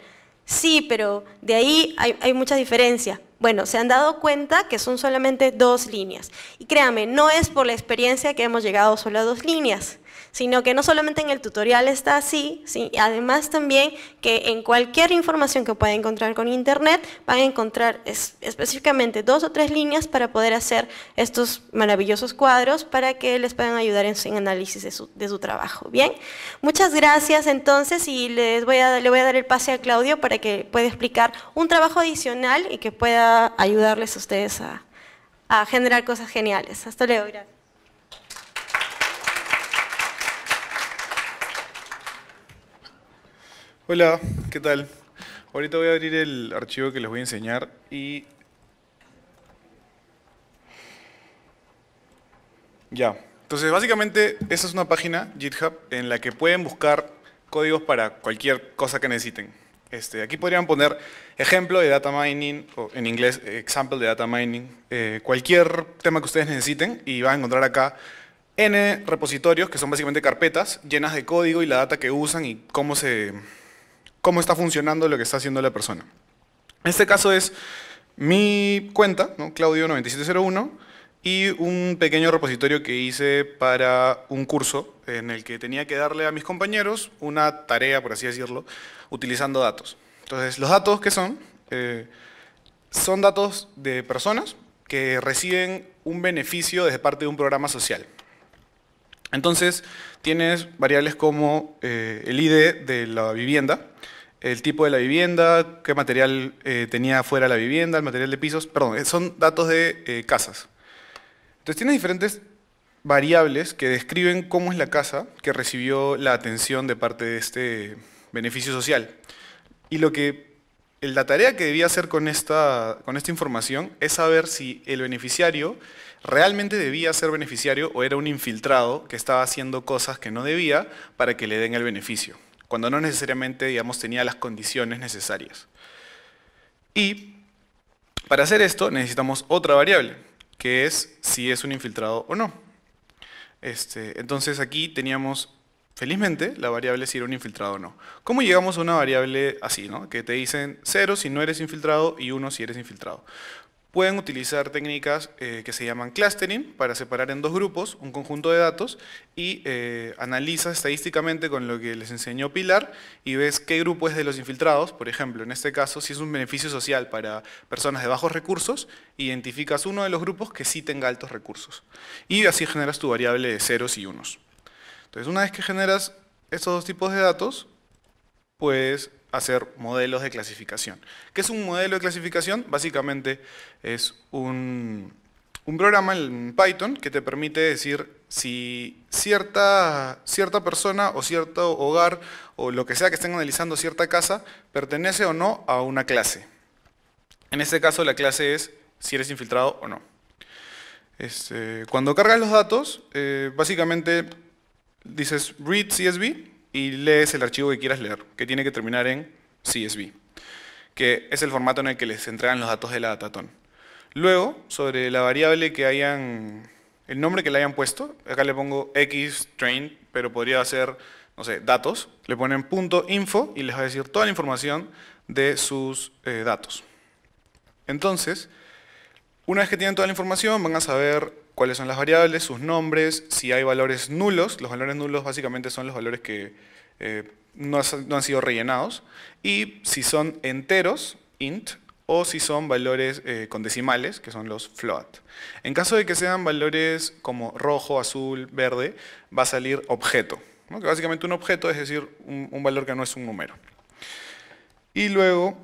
Sí, pero de ahí hay, mucha diferencia. Bueno, se han dado cuenta que son solamente dos líneas. Y créame, no es por la experiencia que hemos llegado solo a dos líneas sino que no solamente en el tutorial está así, ¿sí? además también que en cualquier información que pueda encontrar con Internet van a encontrar específicamente dos o tres líneas para poder hacer estos maravillosos cuadros para que les puedan ayudar en su análisis de su, trabajo. Bien, muchas gracias entonces y les voy a, le voy a dar el pase a Claudio para que pueda explicar un trabajo adicional y que pueda ayudarles a ustedes a, a generar cosas geniales. Hasta luego, gracias. Hola, ¿qué tal? Ahorita voy a abrir el archivo que les voy a enseñar y... Ya. Entonces, básicamente, esa es una página, GitHub, en la que pueden buscar códigos para cualquier cosa que necesiten. Este, aquí podrían poner ejemplo de data mining, o en inglés, example de data mining, eh, cualquier tema que ustedes necesiten y van a encontrar acá N repositorios, que son básicamente carpetas llenas de código y la data que usan y cómo se cómo está funcionando lo que está haciendo la persona. En Este caso es mi cuenta, claudio Claudio9701, y un pequeño repositorio que hice para un curso en el que tenía que darle a mis compañeros una tarea, por así decirlo, utilizando datos. Entonces, los datos que son, eh, son datos de personas que reciben un beneficio desde parte de un programa social. Entonces, tienes variables como eh, el ID de la vivienda, el tipo de la vivienda, qué material eh, tenía afuera la vivienda, el material de pisos, perdón, eh, son datos de eh, casas. Entonces tiene diferentes variables que describen cómo es la casa que recibió la atención de parte de este beneficio social. Y lo que la tarea que debía hacer con esta información es saber si el beneficiario realmente debía ser beneficiario o era un infiltrado que estaba haciendo cosas que no debía para que le den el beneficio cuando no necesariamente, digamos, tenía las condiciones necesarias. Y para hacer esto necesitamos otra variable, que es si es un infiltrado o no. Este, entonces aquí teníamos, felizmente, la variable si era un infiltrado o no. ¿Cómo llegamos a una variable así, no? Que te dicen 0 si no eres infiltrado y 1 si eres infiltrado pueden utilizar técnicas eh, que se llaman clustering para separar en dos grupos un conjunto de datos y analizas eh, analiza estadísticamente con lo que les enseñó Pilar y ves qué grupo es de los infiltrados, por ejemplo, en este caso si es un beneficio social para personas de bajos recursos, identificas uno de los grupos que sí tenga altos recursos y así generas tu variable de ceros y unos. Entonces una vez que generas estos dos tipos de datos, puedes hacer modelos de clasificación. ¿Qué es un modelo de clasificación? Básicamente es un, programa en Python que te permite decir si cierta, cierta persona o cierto hogar o lo que sea que estén analizando cierta casa pertenece o no a una clase. En este caso la clase es si eres infiltrado o no. Este, cuando cargas los datos, eh, básicamente dices read CSV y lees el archivo que quieras leer, que tiene que terminar en CSV, que es el formato en el que les entregan los datos de la datatón. Luego, sobre la variable que hayan, el nombre que le hayan puesto, acá le pongo X train, pero podría ser, no sé, datos, le ponen punto info y les va a decir toda la información de sus eh, datos. Entonces, una vez que tienen toda la información, van a saber cuáles son las variables, sus nombres, si hay valores nulos, los valores nulos básicamente son los valores que eh, no, han sido rellenados, y si son enteros, int, o si son valores eh, con decimales, que son los float. En caso de que sean valores como rojo, azul, verde, va a salir objeto, que básicamente un objeto es decir, un, un valor que no es un número. Y luego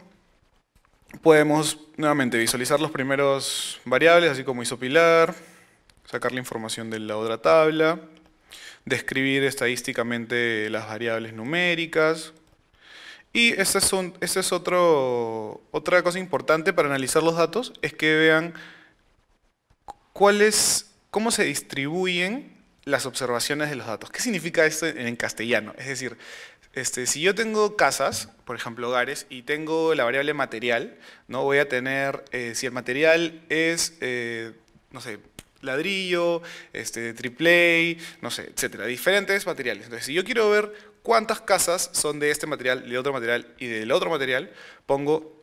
podemos nuevamente visualizar los primeros variables, así como hizo isopilar, sacar la información de la otra tabla, describir estadísticamente las variables numéricas. Y esta es, un, es otra cosa importante para analizar los datos, es que vean cuál es, cómo se distribuyen las observaciones de los datos. ¿Qué significa esto en castellano? Es decir, este, si yo tengo casas, por ejemplo hogares, y tengo la variable material, ¿no? voy a tener, eh, si el material es, eh, no sé, ladrillo, este, triple no sé, etcétera, diferentes materiales. Entonces, si yo quiero ver cuántas casas son de este material, de otro material y del otro material, pongo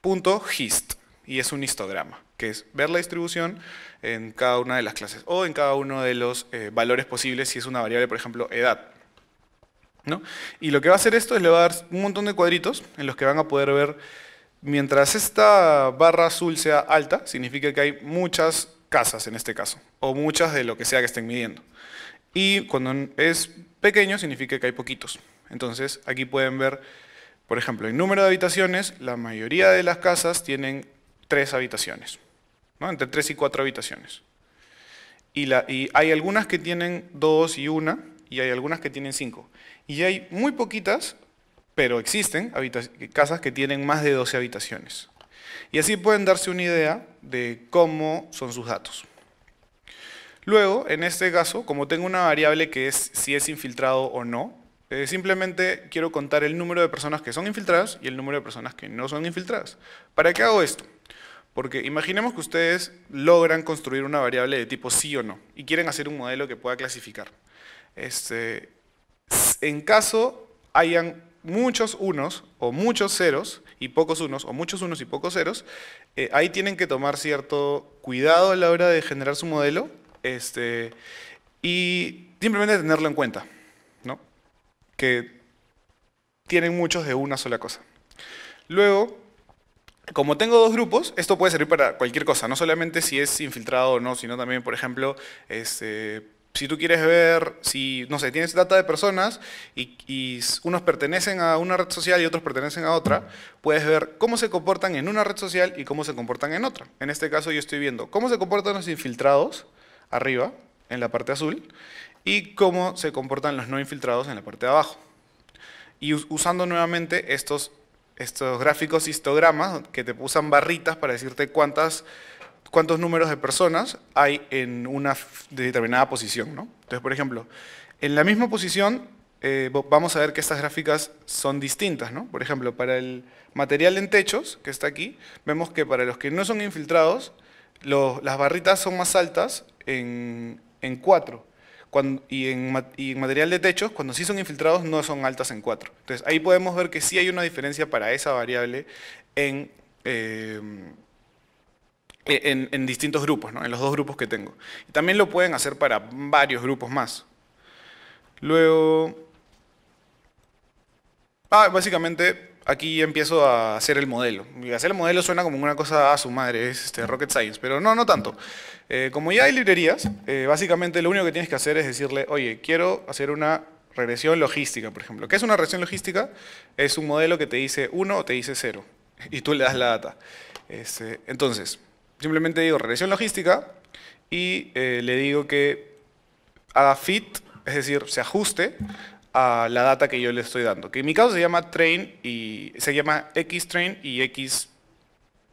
punto hist y es un histograma, que es ver la distribución en cada una de las clases o en cada uno de los eh, valores posibles si es una variable, por ejemplo, edad. Y lo que va a hacer esto es le va a dar un montón de cuadritos en los que van a poder ver, mientras esta barra azul sea alta, significa que hay muchas casas en este caso, o muchas de lo que sea que estén midiendo. Y cuando es pequeño significa que hay poquitos. Entonces aquí pueden ver, por ejemplo, el número de habitaciones, la mayoría de las casas tienen tres habitaciones, entre tres y cuatro habitaciones. Y, y hay algunas que tienen dos y una, y hay algunas que tienen cinco. Y hay muy poquitas, pero existen casas que tienen más de 12 habitaciones. Y así pueden darse una idea de cómo son sus datos. Luego, en este caso, como tengo una variable que es si es infiltrado o no, eh, simplemente quiero contar el número de personas que son infiltradas y el número de personas que no son infiltradas. ¿Para qué hago esto? Porque imaginemos que ustedes logran construir una variable de tipo sí o no y quieren hacer un modelo que pueda clasificar. Este, en caso hayan muchos unos o muchos ceros, y pocos unos, o muchos unos y pocos ceros, eh, ahí tienen que tomar cierto cuidado a la hora de generar su modelo este, y simplemente tenerlo en cuenta, ¿no? que tienen muchos de una sola cosa. Luego, como tengo dos grupos, esto puede servir para cualquier cosa, no solamente si es infiltrado o no, sino también, por ejemplo, este, si tú quieres ver, si, no sé, tienes data de personas y, unos pertenecen a una red social y otros pertenecen a otra, puedes ver cómo se comportan en una red social y cómo se comportan en otra. En este caso yo estoy viendo cómo se comportan los infiltrados arriba, en la parte azul, y cómo se comportan los no infiltrados en la parte de abajo. Y usando nuevamente estos, estos gráficos histogramas que te usan barritas para decirte cuántas cuántos números de personas hay en una determinada posición. Entonces, por ejemplo, en la misma posición eh, vamos a ver que estas gráficas son distintas. Por ejemplo, para el material en techos, que está aquí, vemos que para los que no son infiltrados, las barritas son más altas en, en 4. y, en, material de techos, cuando sí son infiltrados, no son altas en 4. Entonces, ahí podemos ver que sí hay una diferencia para esa variable en... Eh, eh, en, distintos grupos, en los dos grupos que tengo. También lo pueden hacer para varios grupos más. Luego, ah, básicamente aquí empiezo a hacer el modelo. Y hacer el modelo suena como una cosa a su madre, es este, rocket science, pero no, no tanto. Eh, como ya hay librerías, eh, básicamente lo único que tienes que hacer es decirle, oye, quiero hacer una regresión logística, por ejemplo. ¿Qué es una regresión logística? Es un modelo que te dice 1 o te dice 0, y tú le das la data. Este, entonces, simplemente digo regresión logística y eh, le digo que haga fit, es decir, se ajuste a la data que yo le estoy dando. Que en mi caso se llama train y se llama X train y X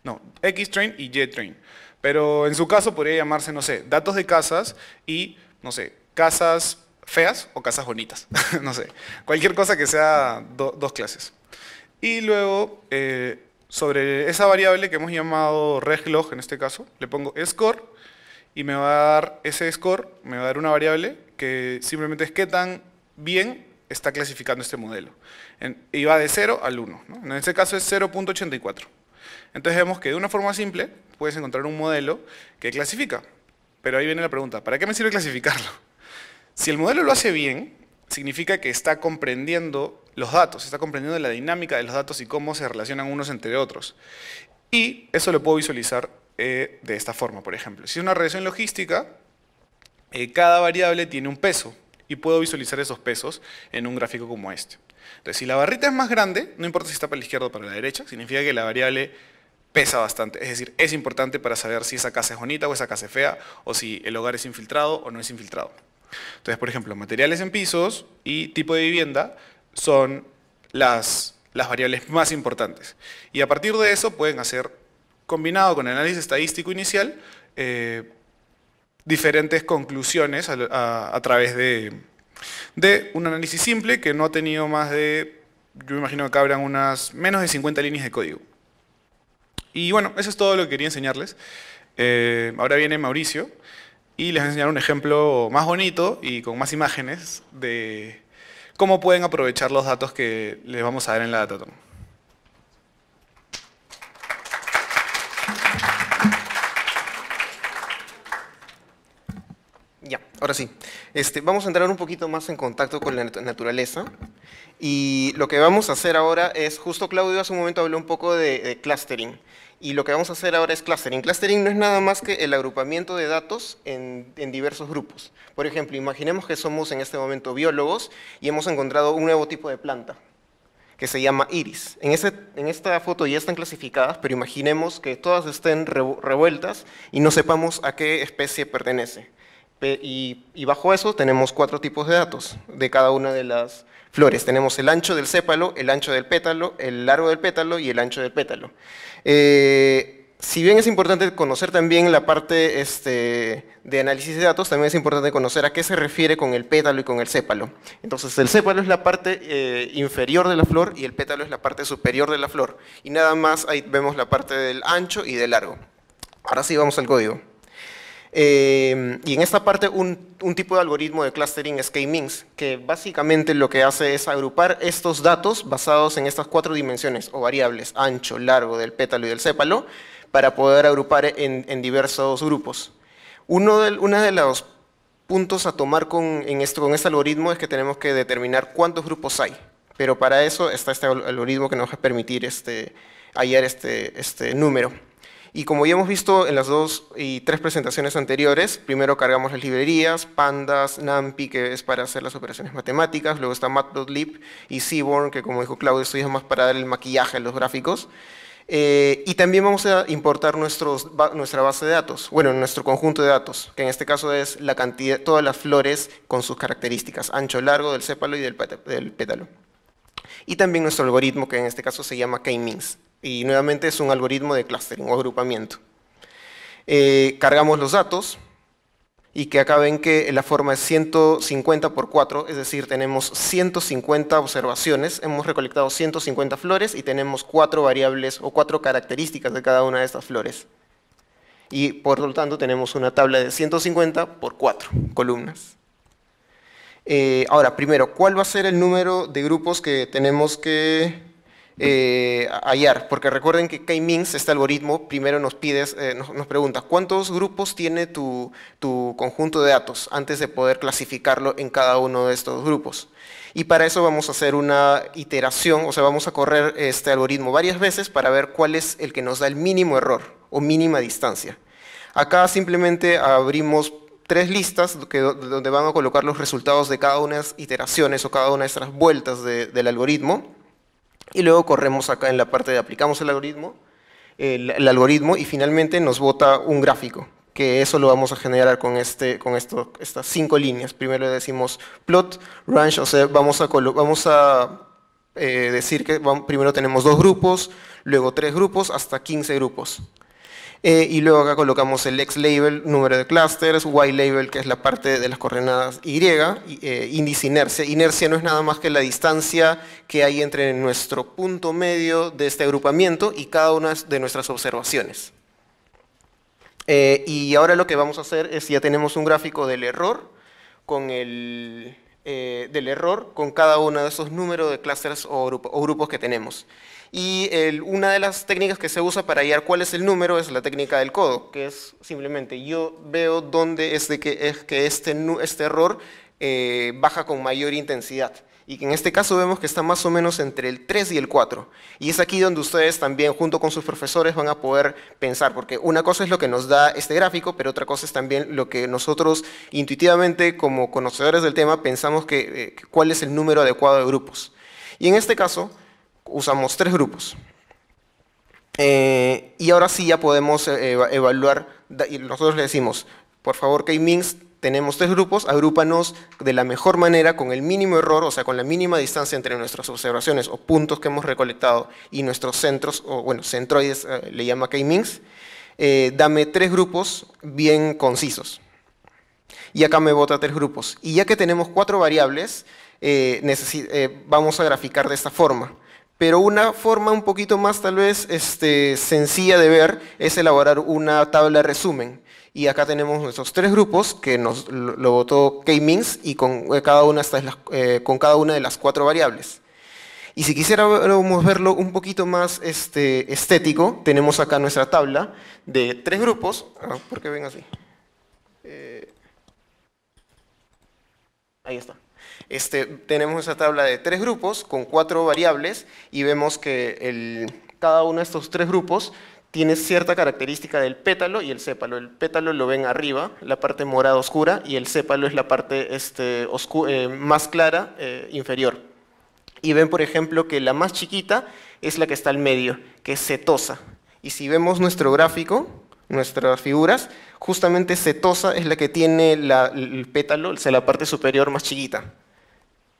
no, X train y Y train. Pero en su caso podría llamarse, no sé, datos de casas y no sé, casas feas o casas bonitas, no sé, cualquier cosa que sea dos clases. Y luego eh, sobre esa variable que hemos llamado reglog en este caso, le pongo score y me va a dar ese score, me va a dar una variable que simplemente es qué tan bien está clasificando este modelo. y va de 0 al 1, en este caso es 0.84. Entonces vemos que de una forma simple puedes encontrar un modelo que clasifica. Pero ahí viene la pregunta, ¿para qué me sirve clasificarlo? Si el modelo lo hace bien, significa que está comprendiendo los datos, está comprendiendo la dinámica de los datos y cómo se relacionan unos entre otros. Y eso lo puedo visualizar eh, de esta forma, por ejemplo. Si es una regresión logística, eh, cada variable tiene un peso y puedo visualizar esos pesos en un gráfico como este. Entonces, si la barrita es más grande, no importa si está para la izquierda o para la derecha, significa que la variable pesa bastante. Es decir, es importante para saber si esa casa es bonita o esa casa es fea, o si el hogar es infiltrado o no es infiltrado. Entonces, por ejemplo, materiales en pisos y tipo de vivienda son las, las variables más importantes. Y a partir de eso pueden hacer, combinado con el análisis estadístico inicial, eh, diferentes conclusiones a, través de, un análisis simple que no ha tenido más de, yo me imagino que habrán unas menos de 50 líneas de código. Y bueno, eso es todo lo que quería enseñarles. Eh, ahora viene Mauricio y les voy a enseñar un ejemplo más bonito y con más imágenes de, cómo pueden aprovechar los datos que les vamos a dar en la Datatom. Ya, ahora sí. Este, vamos a entrar un poquito más en contacto con la naturaleza. Y lo que vamos a hacer ahora es, justo Claudio hace un momento habló un poco de, de clustering y lo que vamos a hacer ahora es clustering. Clustering no es nada más que el agrupamiento de datos en, diversos grupos. Por ejemplo, imaginemos que somos en este momento biólogos y hemos encontrado un nuevo tipo de planta que se llama iris. En, ese, en, esta foto ya están clasificadas, pero imaginemos que todas estén revueltas y no sepamos a qué especie pertenece. Y, y bajo eso tenemos cuatro tipos de datos de cada una de las flores. Tenemos el ancho del sépalo, el ancho del pétalo, el largo del pétalo y el ancho del pétalo. Eh, si bien es importante conocer también la parte este, de análisis de datos, también es importante conocer a qué se refiere con el pétalo y con el sépalo. Entonces, el sépalo es la parte eh, inferior de la flor y el pétalo es la parte superior de la flor. Y nada más ahí vemos la parte del ancho y del largo. Ahora sí vamos al código. Em, y en esta parte un, tipo de algoritmo de clustering es K-means, que básicamente lo que hace es agrupar estos datos basados en estas cuatro dimensiones o variables, ancho, largo, del pétalo y del sépalo, para poder agrupar en, diversos grupos. Uno de, los puntos a tomar con, este algoritmo es que tenemos que determinar cuántos grupos hay, pero para eso está este algoritmo que nos va a permitir este, hallar este, este número. Y como ya hemos visto en las dos y tres presentaciones anteriores, primero cargamos las librerías, pandas, NumPy, que es para hacer las operaciones matemáticas, luego está matplotlib y seaborn, que como dijo Claudio, esto es más para dar el maquillaje a los gráficos. Eh, y también vamos a importar nuestra base de datos, bueno, nuestro conjunto de datos, que en este caso es la cantidad, todas las flores con sus características, ancho, largo, del sépalo y del, del pétalo. Y también nuestro algoritmo, que en este caso se llama K-means. Y nuevamente es un algoritmo de clustering o agrupamiento. Eh, cargamos los datos y que acá ven que la forma es 150 por 4, es decir, tenemos 150 observaciones, hemos recolectado 150 flores y tenemos cuatro variables o cuatro características de cada una de estas flores. Y por lo tanto tenemos una tabla de 150 por 4 columnas. Eh, ahora, primero, ¿cuál va a ser el número de grupos que tenemos que eh, hallar, porque recuerden que K-means, este algoritmo, primero nos pides, eh, nos, pregunta cuántos grupos tiene tu, conjunto de datos antes de poder clasificarlo en cada uno de estos grupos. Y para eso vamos a hacer una iteración, o sea, vamos a correr este algoritmo varias veces para ver cuál es el que nos da el mínimo error o mínima distancia. Acá simplemente abrimos tres listas donde van a colocar los resultados de cada una de las iteraciones o cada una de estas vueltas del algoritmo y luego corremos acá en la parte de aplicamos el algoritmo, el, algoritmo y finalmente nos bota un gráfico, que eso lo vamos a generar con, este, con estas cinco líneas. Primero le decimos plot, range, o sea, vamos a, vamos a eh, decir que primero tenemos dos grupos, luego tres grupos, hasta 15 grupos. Eh, y luego acá colocamos el x label, número de clusters, y label, que es la parte de las coordenadas Y, eh, índice inercia. Inercia no es nada más que la distancia que hay entre nuestro punto medio de este agrupamiento y cada una de nuestras observaciones. Eh, y ahora lo que vamos a hacer es, ya tenemos un gráfico del error, con el, del error con cada uno de esos números de clusters o grupos que tenemos. Y una de las técnicas que se usa para hallar cuál es el número es la técnica del codo, que es simplemente yo veo dónde es, de que, es que este, este error eh, baja con mayor intensidad y que en este caso vemos que está más o menos entre el 3 y el 4. Y es aquí donde ustedes también, junto con sus profesores, van a poder pensar, porque una cosa es lo que nos da este gráfico, pero otra cosa es también lo que nosotros intuitivamente, como conocedores del tema, pensamos que eh, cuál es el número adecuado de grupos. Y en este caso, usamos tres grupos. Eh, y ahora sí ya podemos eh, evaluar, y nosotros le decimos, por favor, K-Means, tenemos tres grupos, agrúpanos de la mejor manera, con el mínimo error, o sea, con la mínima distancia entre nuestras observaciones o puntos que hemos recolectado y nuestros centros, o bueno, centroides eh, le llama K-Means. dame tres grupos bien concisos. Y acá me vota tres grupos. Y ya que tenemos cuatro variables, vamos a graficar de esta forma. Pero una forma un poquito más tal vez este, sencilla de ver es elaborar una tabla de resumen. Y acá tenemos nuestros tres grupos que nos lo votó K-Means y eh, eh, con cada, una de las cuatro variables. Y si quisiéramos verlo un poquito más este, estético, tenemos acá nuestra tabla de tres grupos. Ah, ¿Por ven así? Eh, ahí está. Este, tenemos esa tabla de tres grupos con cuatro variables y vemos que cada uno de estos tres grupos tiene cierta característica del pétalo y el sépalo. El pétalo lo ven arriba, la parte morada oscura, y el sépalo es la parte este, eh, más clara eh, inferior. Y ven, por ejemplo, que la más chiquita es la que está al medio, que es cetosa. Y si vemos nuestro gráfico, nuestras figuras, justamente cetosa es la que tiene el pétalo, o sea, la parte superior más chiquita.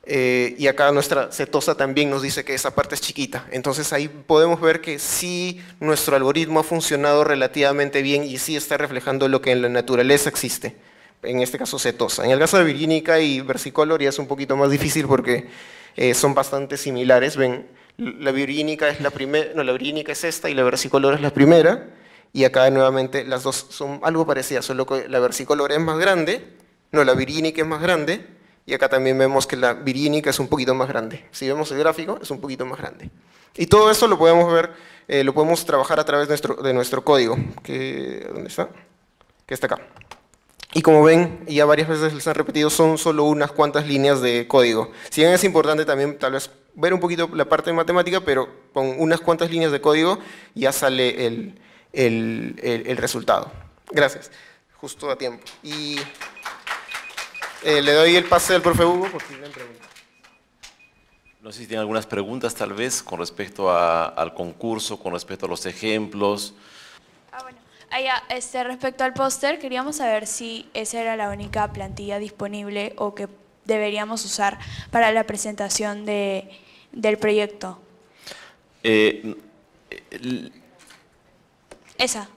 Eh, y acá nuestra cetosa también nos dice que esa parte es chiquita. Entonces ahí podemos ver que sí nuestro algoritmo ha funcionado relativamente bien y sí está reflejando lo que en la naturaleza existe. En este caso cetosa. En el caso de virínica y versicolor ya es un poquito más difícil porque eh, son bastante similares. Ven, la virínica es la primera, no, la virínica es esta y la versicolor es la primera. Y acá nuevamente las dos son algo parecidas, solo que la versicolor es más grande, no, la virínica es más grande y acá también vemos que la virínica es un poquito más grande. Si vemos el gráfico, es un poquito más grande. Y todo eso lo podemos ver, eh, lo podemos trabajar a través de nuestro, código, ¿dónde está? que está acá. Y como ven, ya varias veces les han repetido, son solo unas cuantas líneas de código. Si bien es importante también tal vez ver un poquito la parte de matemática, pero con unas cuantas líneas de código ya sale el, el resultado. Gracias. Justo a tiempo. Y... Eh, le doy el pase del profe Hugo por si tienen preguntas. No sé si tienen algunas preguntas tal vez con respecto al concurso, con respecto a los ejemplos. Ah, bueno. Ah, este, respecto al póster, queríamos saber si esa era la única plantilla disponible o que deberíamos usar para la presentación de, del proyecto. Eh, esa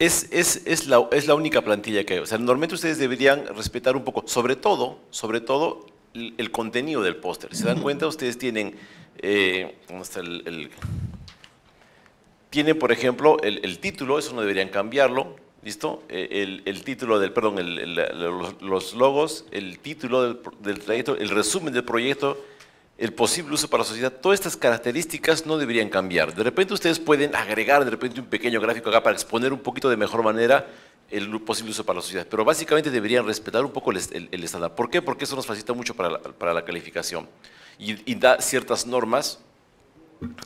es, es, la, única plantilla que hay. O sea, normalmente ustedes deberían respetar un poco, sobre todo, sobre todo el, contenido del póster. ¿Se dan cuenta? Ustedes tienen, eh, por ejemplo, el, título, eso no deberían cambiarlo, ¿listo? Eh, el, título del, perdón, los logos, el título del, del trayecto, el resumen del proyecto, el posible uso para la sociedad, todas estas características no deberían cambiar. De repente ustedes pueden agregar de repente un pequeño gráfico acá para exponer un poquito de mejor manera el posible uso para la sociedad, pero básicamente deberían respetar un poco el, estándar. ¿Por qué? Porque eso nos facilita mucho para la, calificación y, da ciertas normas.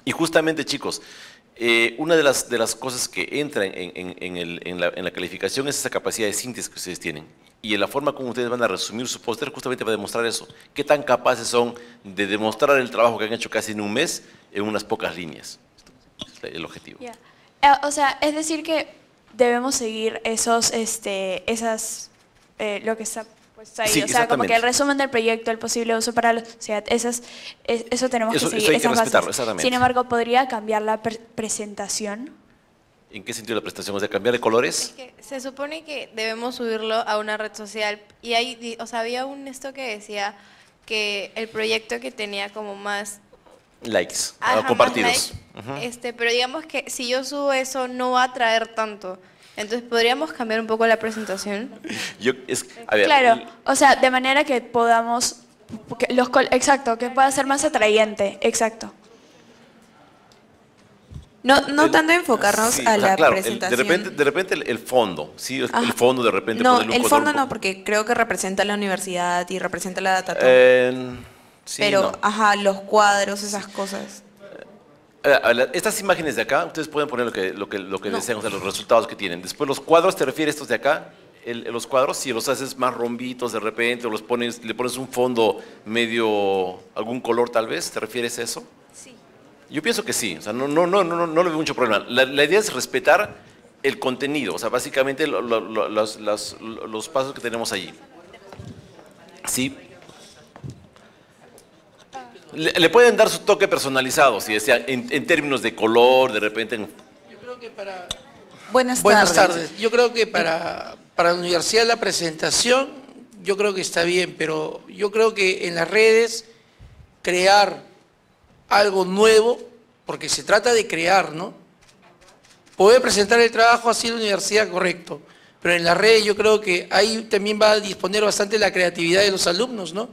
Y justamente, chicos, eh, una de las, de las cosas que entra en, la, en la calificación es esa capacidad de síntesis que ustedes tienen y en la forma como ustedes van a resumir su póster justamente va a demostrar eso. ¿Qué tan capaces son de demostrar el trabajo que han hecho casi en un mes en unas pocas líneas? es este, el objetivo. Eh, o sea, es decir que debemos seguir esos, este, esas, eh, lo que está puesto ahí. o sea, como que el resumen del proyecto, el posible uso para la o sociedad, esas, eso tenemos que seguir. Eso hay que Sin embargo, ¿podría cambiar la presentación? ¿En qué sentido la presentación? ¿O sea, cambiar de colores? se supone que debemos subirlo a una red social y hay, o sea, había un esto que decía que el proyecto que tenía como más likes compartidos. Este, pero digamos que si yo subo eso no va a atraer tanto. Entonces, ¿podríamos cambiar un poco la presentación? Yo, Claro, o sea, de manera que podamos, los, exacto, que pueda ser más atrayente, exacto. No, no tanto enfocarnos a la presentación. de repente, de repente el, fondo, sí, el fondo de repente. No, el fondo no, porque creo que representa la universidad y representa la data. Pero, ajá, los cuadros, esas cosas. Eh, estas imágenes de acá, ustedes pueden poner lo que, lo que, lo que desean, o sea, los resultados que tienen. Después, los cuadros, ¿te refieres estos de acá? los cuadros, si los haces más rombitos de repente, o los pones, le pones un fondo medio, algún color tal vez, ¿te refieres a eso? Yo pienso que sí, o sea, no, no, no, no, no le veo mucho problema. La, idea es respetar el contenido, o sea, básicamente los, pasos que tenemos allí. Sí. Le, pueden dar su toque personalizado, si decía, en, términos de color, de repente. Yo Buenas, tardes. Yo creo que para, para la universidad la presentación, yo creo que está bien, pero yo creo que en las redes crear algo nuevo, porque se trata de crear, ¿no? puede presentar el trabajo así en la universidad, correcto. Pero en la red yo creo que ahí también va a disponer bastante la creatividad de los alumnos, ¿no?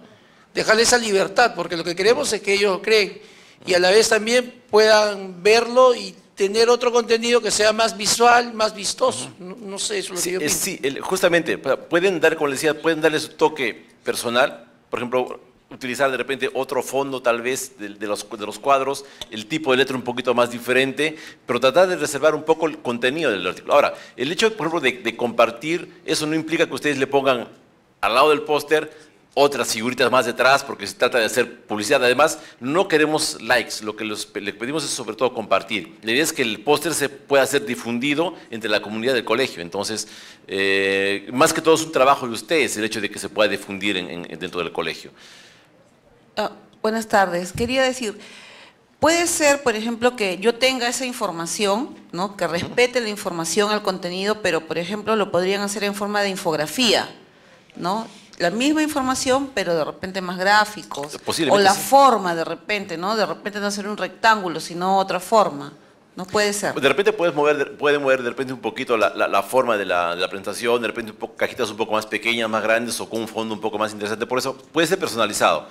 Dejarles esa libertad, porque lo que queremos es que ellos creen y a la vez también puedan verlo y tener otro contenido que sea más visual, más vistoso. No, sé, eso es lo yo Sí, justamente, pueden dar, como les decía, pueden darle su toque personal. Por ejemplo, utilizar de repente otro fondo tal vez de, los, de, los, cuadros, el tipo de letra un poquito más diferente, pero tratar de reservar un poco el contenido del artículo. Ahora, el hecho, por ejemplo, de, compartir, eso no implica que ustedes le pongan al lado del póster otras figuritas más detrás, porque se trata de hacer publicidad. Además, no queremos likes, lo que les pedimos es sobre todo compartir. La idea es que el póster se pueda ser difundido entre la comunidad del colegio. Entonces, eh, más que todo es un trabajo de ustedes el hecho de que se pueda difundir dentro del colegio. Ah, buenas tardes. Quería decir, puede ser, por ejemplo, que yo tenga esa información, ¿no? que respete la información al contenido, pero, por ejemplo, lo podrían hacer en forma de infografía, ¿no? la misma información, pero de repente más gráficos. O la forma de repente, ¿no? De repente no hacer un rectángulo, sino otra forma. No puede ser. De repente puedes mover, puede mover de repente un poquito la, forma de la, presentación, de repente cajitas un poco más pequeñas, más grandes o con un fondo un poco más interesante. Por eso puede ser personalizado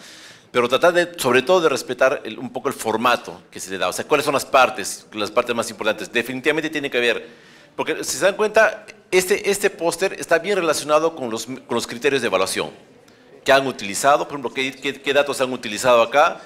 pero tratar de, sobre todo de respetar un poco el formato que se le da. O sea, ¿cuáles son las partes, las partes más importantes? Definitivamente tiene que ver, porque si se dan cuenta, este, este póster está bien relacionado con los, con los criterios de evaluación que han utilizado, por ejemplo, qué, qué datos han utilizado acá,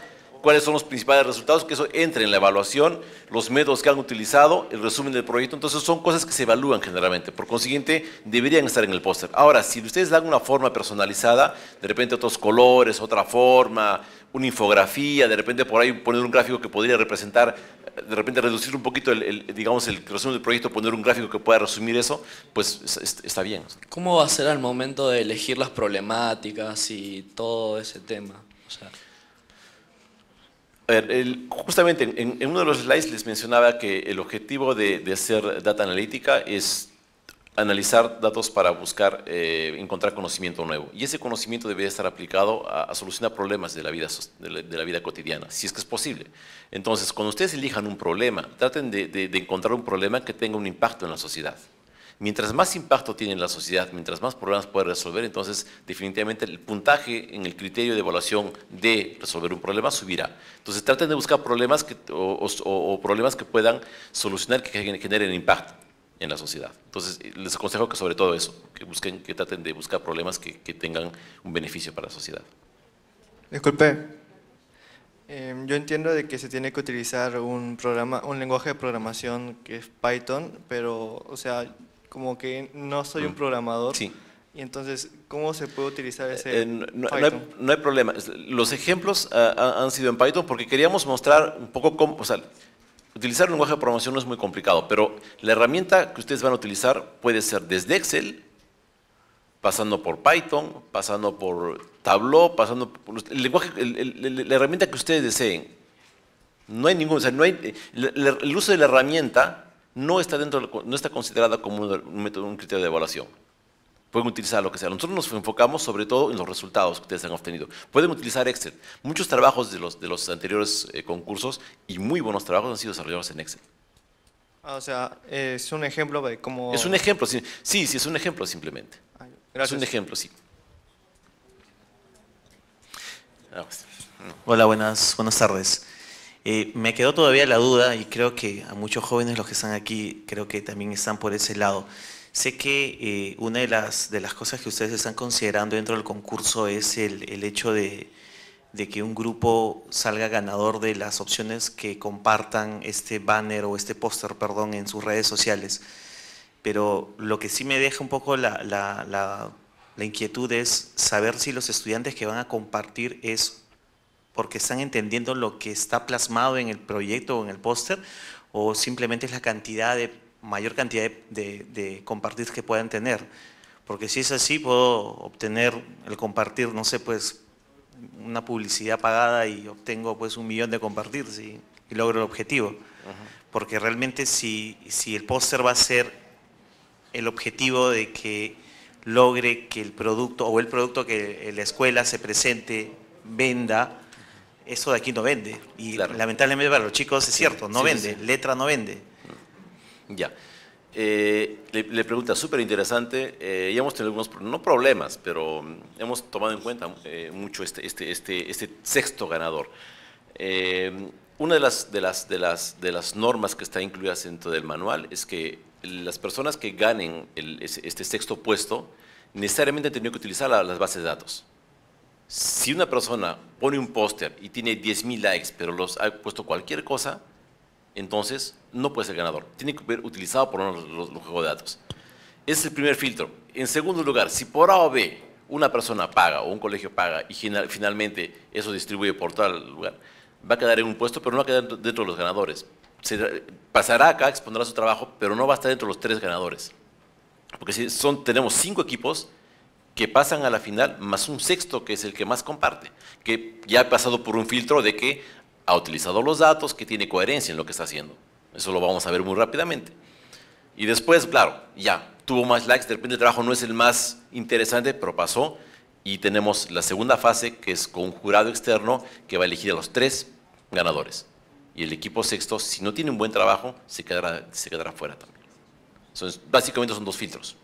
cuáles son los principales resultados, que eso entre en la evaluación, los métodos que han utilizado, el resumen del proyecto. Entonces son cosas que se evalúan generalmente, por consiguiente deberían estar en el póster. Ahora, si ustedes dan una forma personalizada, de repente otros colores, otra forma, una infografía, de repente por ahí poner un gráfico que podría representar, de repente reducir un poquito el, digamos, el resumen del proyecto, poner un gráfico que pueda resumir eso, pues está bien. ¿Cómo va a ser al momento de elegir las problemáticas y todo ese tema? O sea... Ver, justamente en, uno de los slides les mencionaba que el objetivo de, hacer data analítica es analizar datos para buscar, eh, encontrar conocimiento nuevo. Y ese conocimiento debe estar aplicado a, solucionar problemas de la, vida, vida cotidiana, si es que es posible. Entonces, cuando ustedes elijan un problema, traten de encontrar un problema que tenga un impacto en la sociedad. Mientras más impacto tiene en la sociedad, mientras más problemas puede resolver, entonces definitivamente el puntaje en el criterio de evaluación de resolver un problema subirá. Entonces traten de buscar problemas o, problemas que puedan solucionar, que generen impacto en la sociedad. Entonces, eh, les aconsejo que sobre todo eso, que busquen, que traten de buscar problemas que, tengan un beneficio para la sociedad. Disculpe, em, yo entiendo de que se tiene que utilizar un programa, un lenguaje de programación que es Python, pero, o sea, como que no soy un mm. programador. Sí. Y entonces, ¿cómo se puede utilizar ese eh, no, hay, problema. Los ejemplos ah, ah, han sido en Python porque queríamos mostrar un poco cómo, o sea, utilizar un lenguaje de programación no es muy complicado, pero la herramienta que ustedes van a utilizar puede ser desde Excel, pasando por Python, pasando por Tableau, pasando por el lenguaje, la herramienta que ustedes deseen. No hay ningún, o sea, no hay, el uso de la herramienta no está, dentro, no está considerada como un, criterio de evaluación. Pueden utilizar lo que sea. Nosotros nos enfocamos sobre todo en los resultados que ustedes han obtenido. Pueden utilizar Excel. Muchos trabajos de los, anteriores eh, concursos y muy buenos trabajos han sido desarrollados en Excel. Ah, o sea, es un ejemplo de cómo... Es un ejemplo, sí, sí, sí, es un ejemplo simplemente. Es un ejemplo, sí. Hola, buenas, buenas tardes. Eh, me quedó todavía la duda y creo que a muchos jóvenes los que están aquí, creo que también están por ese lado. Sé que eh, una de las, de las cosas que ustedes están considerando dentro del concurso es el, hecho de, que un grupo salga ganador de las opciones que compartan este banner o este póster, perdón, en sus redes sociales. Pero lo que sí me deja un poco la, la, inquietud es saber si los estudiantes que van a compartir es porque están entendiendo lo que está plasmado en el proyecto o en el póster, o simplemente es la cantidad de, mayor cantidad de, compartir que puedan tener. Porque si es así, puedo obtener el compartir, no sé, pues una publicidad pagada y obtengo pues un millón de compartir y logro el objetivo. Porque realmente si, si el póster va a ser el objetivo de que logre que el producto o el producto que la escuela se presente, venda, eso de aquí no vende. Y lamentablemente para los chicos es cierto, no vende, letra no vende. Mm. Ya. Eh, le, pregunta súper interesante. Eh, ya hemos tenido algunos, no problemas, pero mm, hemos tomado en cuenta eh, mucho este, este, este, este, sexto ganador. una de las, de, las, de, las, de las normas que está incluidas dentro del manual es que las personas que ganen este sexto puesto necesariamente han tenido que utilizar las bases de datos. Si una persona pone un póster y tiene 10.000 likes, pero los ha puesto cualquier cosa, entonces no puede ser ganador. Tiene que haber utilizado por los, juegos de datos. Ese es el primer filtro. En segundo lugar, si por A o B una persona paga o un colegio paga y finalmente eso distribuye por el lugar, va a quedar en un puesto, pero no va a quedar dentro de los ganadores. pasará acá, expondrá su trabajo, pero no va a estar dentro de los tres ganadores. Porque si son, tenemos cinco equipos, que pasan a la final, más un sexto que es el que más comparte, que ya ha pasado por un filtro de que ha utilizado los datos, que tiene coherencia en lo que está haciendo. Eso lo vamos a ver muy rápidamente. Y después, claro, ya, tuvo más likes, de repente el trabajo no es el más interesante, pero pasó. Y tenemos la segunda fase, que es con un jurado externo que va a elegir a los tres ganadores. Y el equipo sexto, si no tiene un buen trabajo, se quedará, se quedará fuera también. básicamente son dos filtros.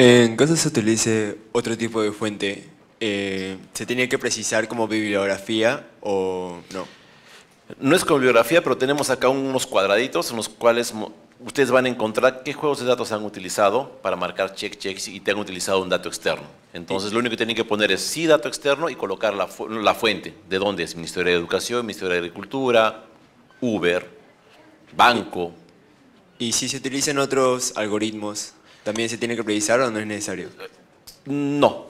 En caso se utilice otro tipo de fuente, eh, ¿se tiene que precisar como bibliografía o no? No es como bibliografía, pero tenemos acá unos cuadraditos en los cuales ustedes van a encontrar qué juegos de datos han utilizado para marcar check, check y te han utilizado un dato externo. Entonces, lo único que tienen que poner es sí dato externo y colocar la, la fuente. ¿De dónde es? Ministerio de Educación, Ministerio de Agricultura, Uber, Banco. ¿Y si se utilizan otros algoritmos ¿También se tiene que revisar o no es necesario? No.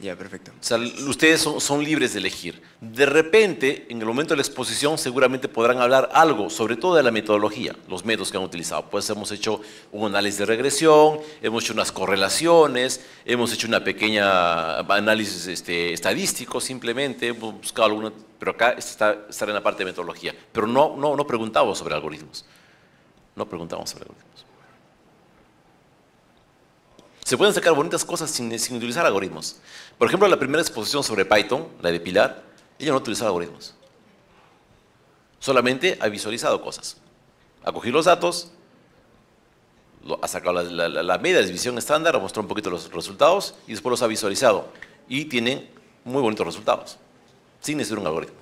Ya, perfecto. O sea, ustedes son, libres de elegir. De repente, en el momento de la exposición, seguramente podrán hablar algo, sobre todo de la metodología, los métodos que han utilizado. Pues hemos hecho un análisis de regresión, hemos hecho unas correlaciones, hemos hecho una pequeña análisis este, estadístico simplemente, hemos buscado alguna, pero acá está, en la parte de metodología. Pero no, no, no preguntamos sobre algoritmos. No preguntamos sobre algoritmos. Se pueden sacar bonitas cosas sin, utilizar algoritmos. Por ejemplo, la primera exposición sobre Python, la de Pilar, ella no utilizado algoritmos. Solamente ha visualizado cosas. Ha cogido los datos, ha sacado la, media de visión estándar, ha mostrado un poquito los resultados y después los ha visualizado. Y tiene muy bonitos resultados, sin necesitar un algoritmo.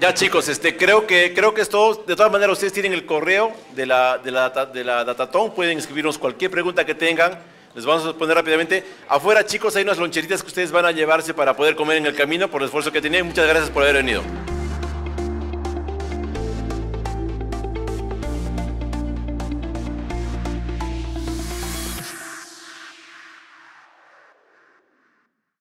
Ya chicos, este, creo que creo que esto, de todas maneras ustedes tienen el correo de la, de la, de la pueden escribirnos cualquier pregunta que tengan. Les vamos a poner rápidamente. Afuera, chicos, hay unas loncheritas que ustedes van a llevarse para poder comer en el camino por el esfuerzo que tienen. Muchas gracias por haber venido.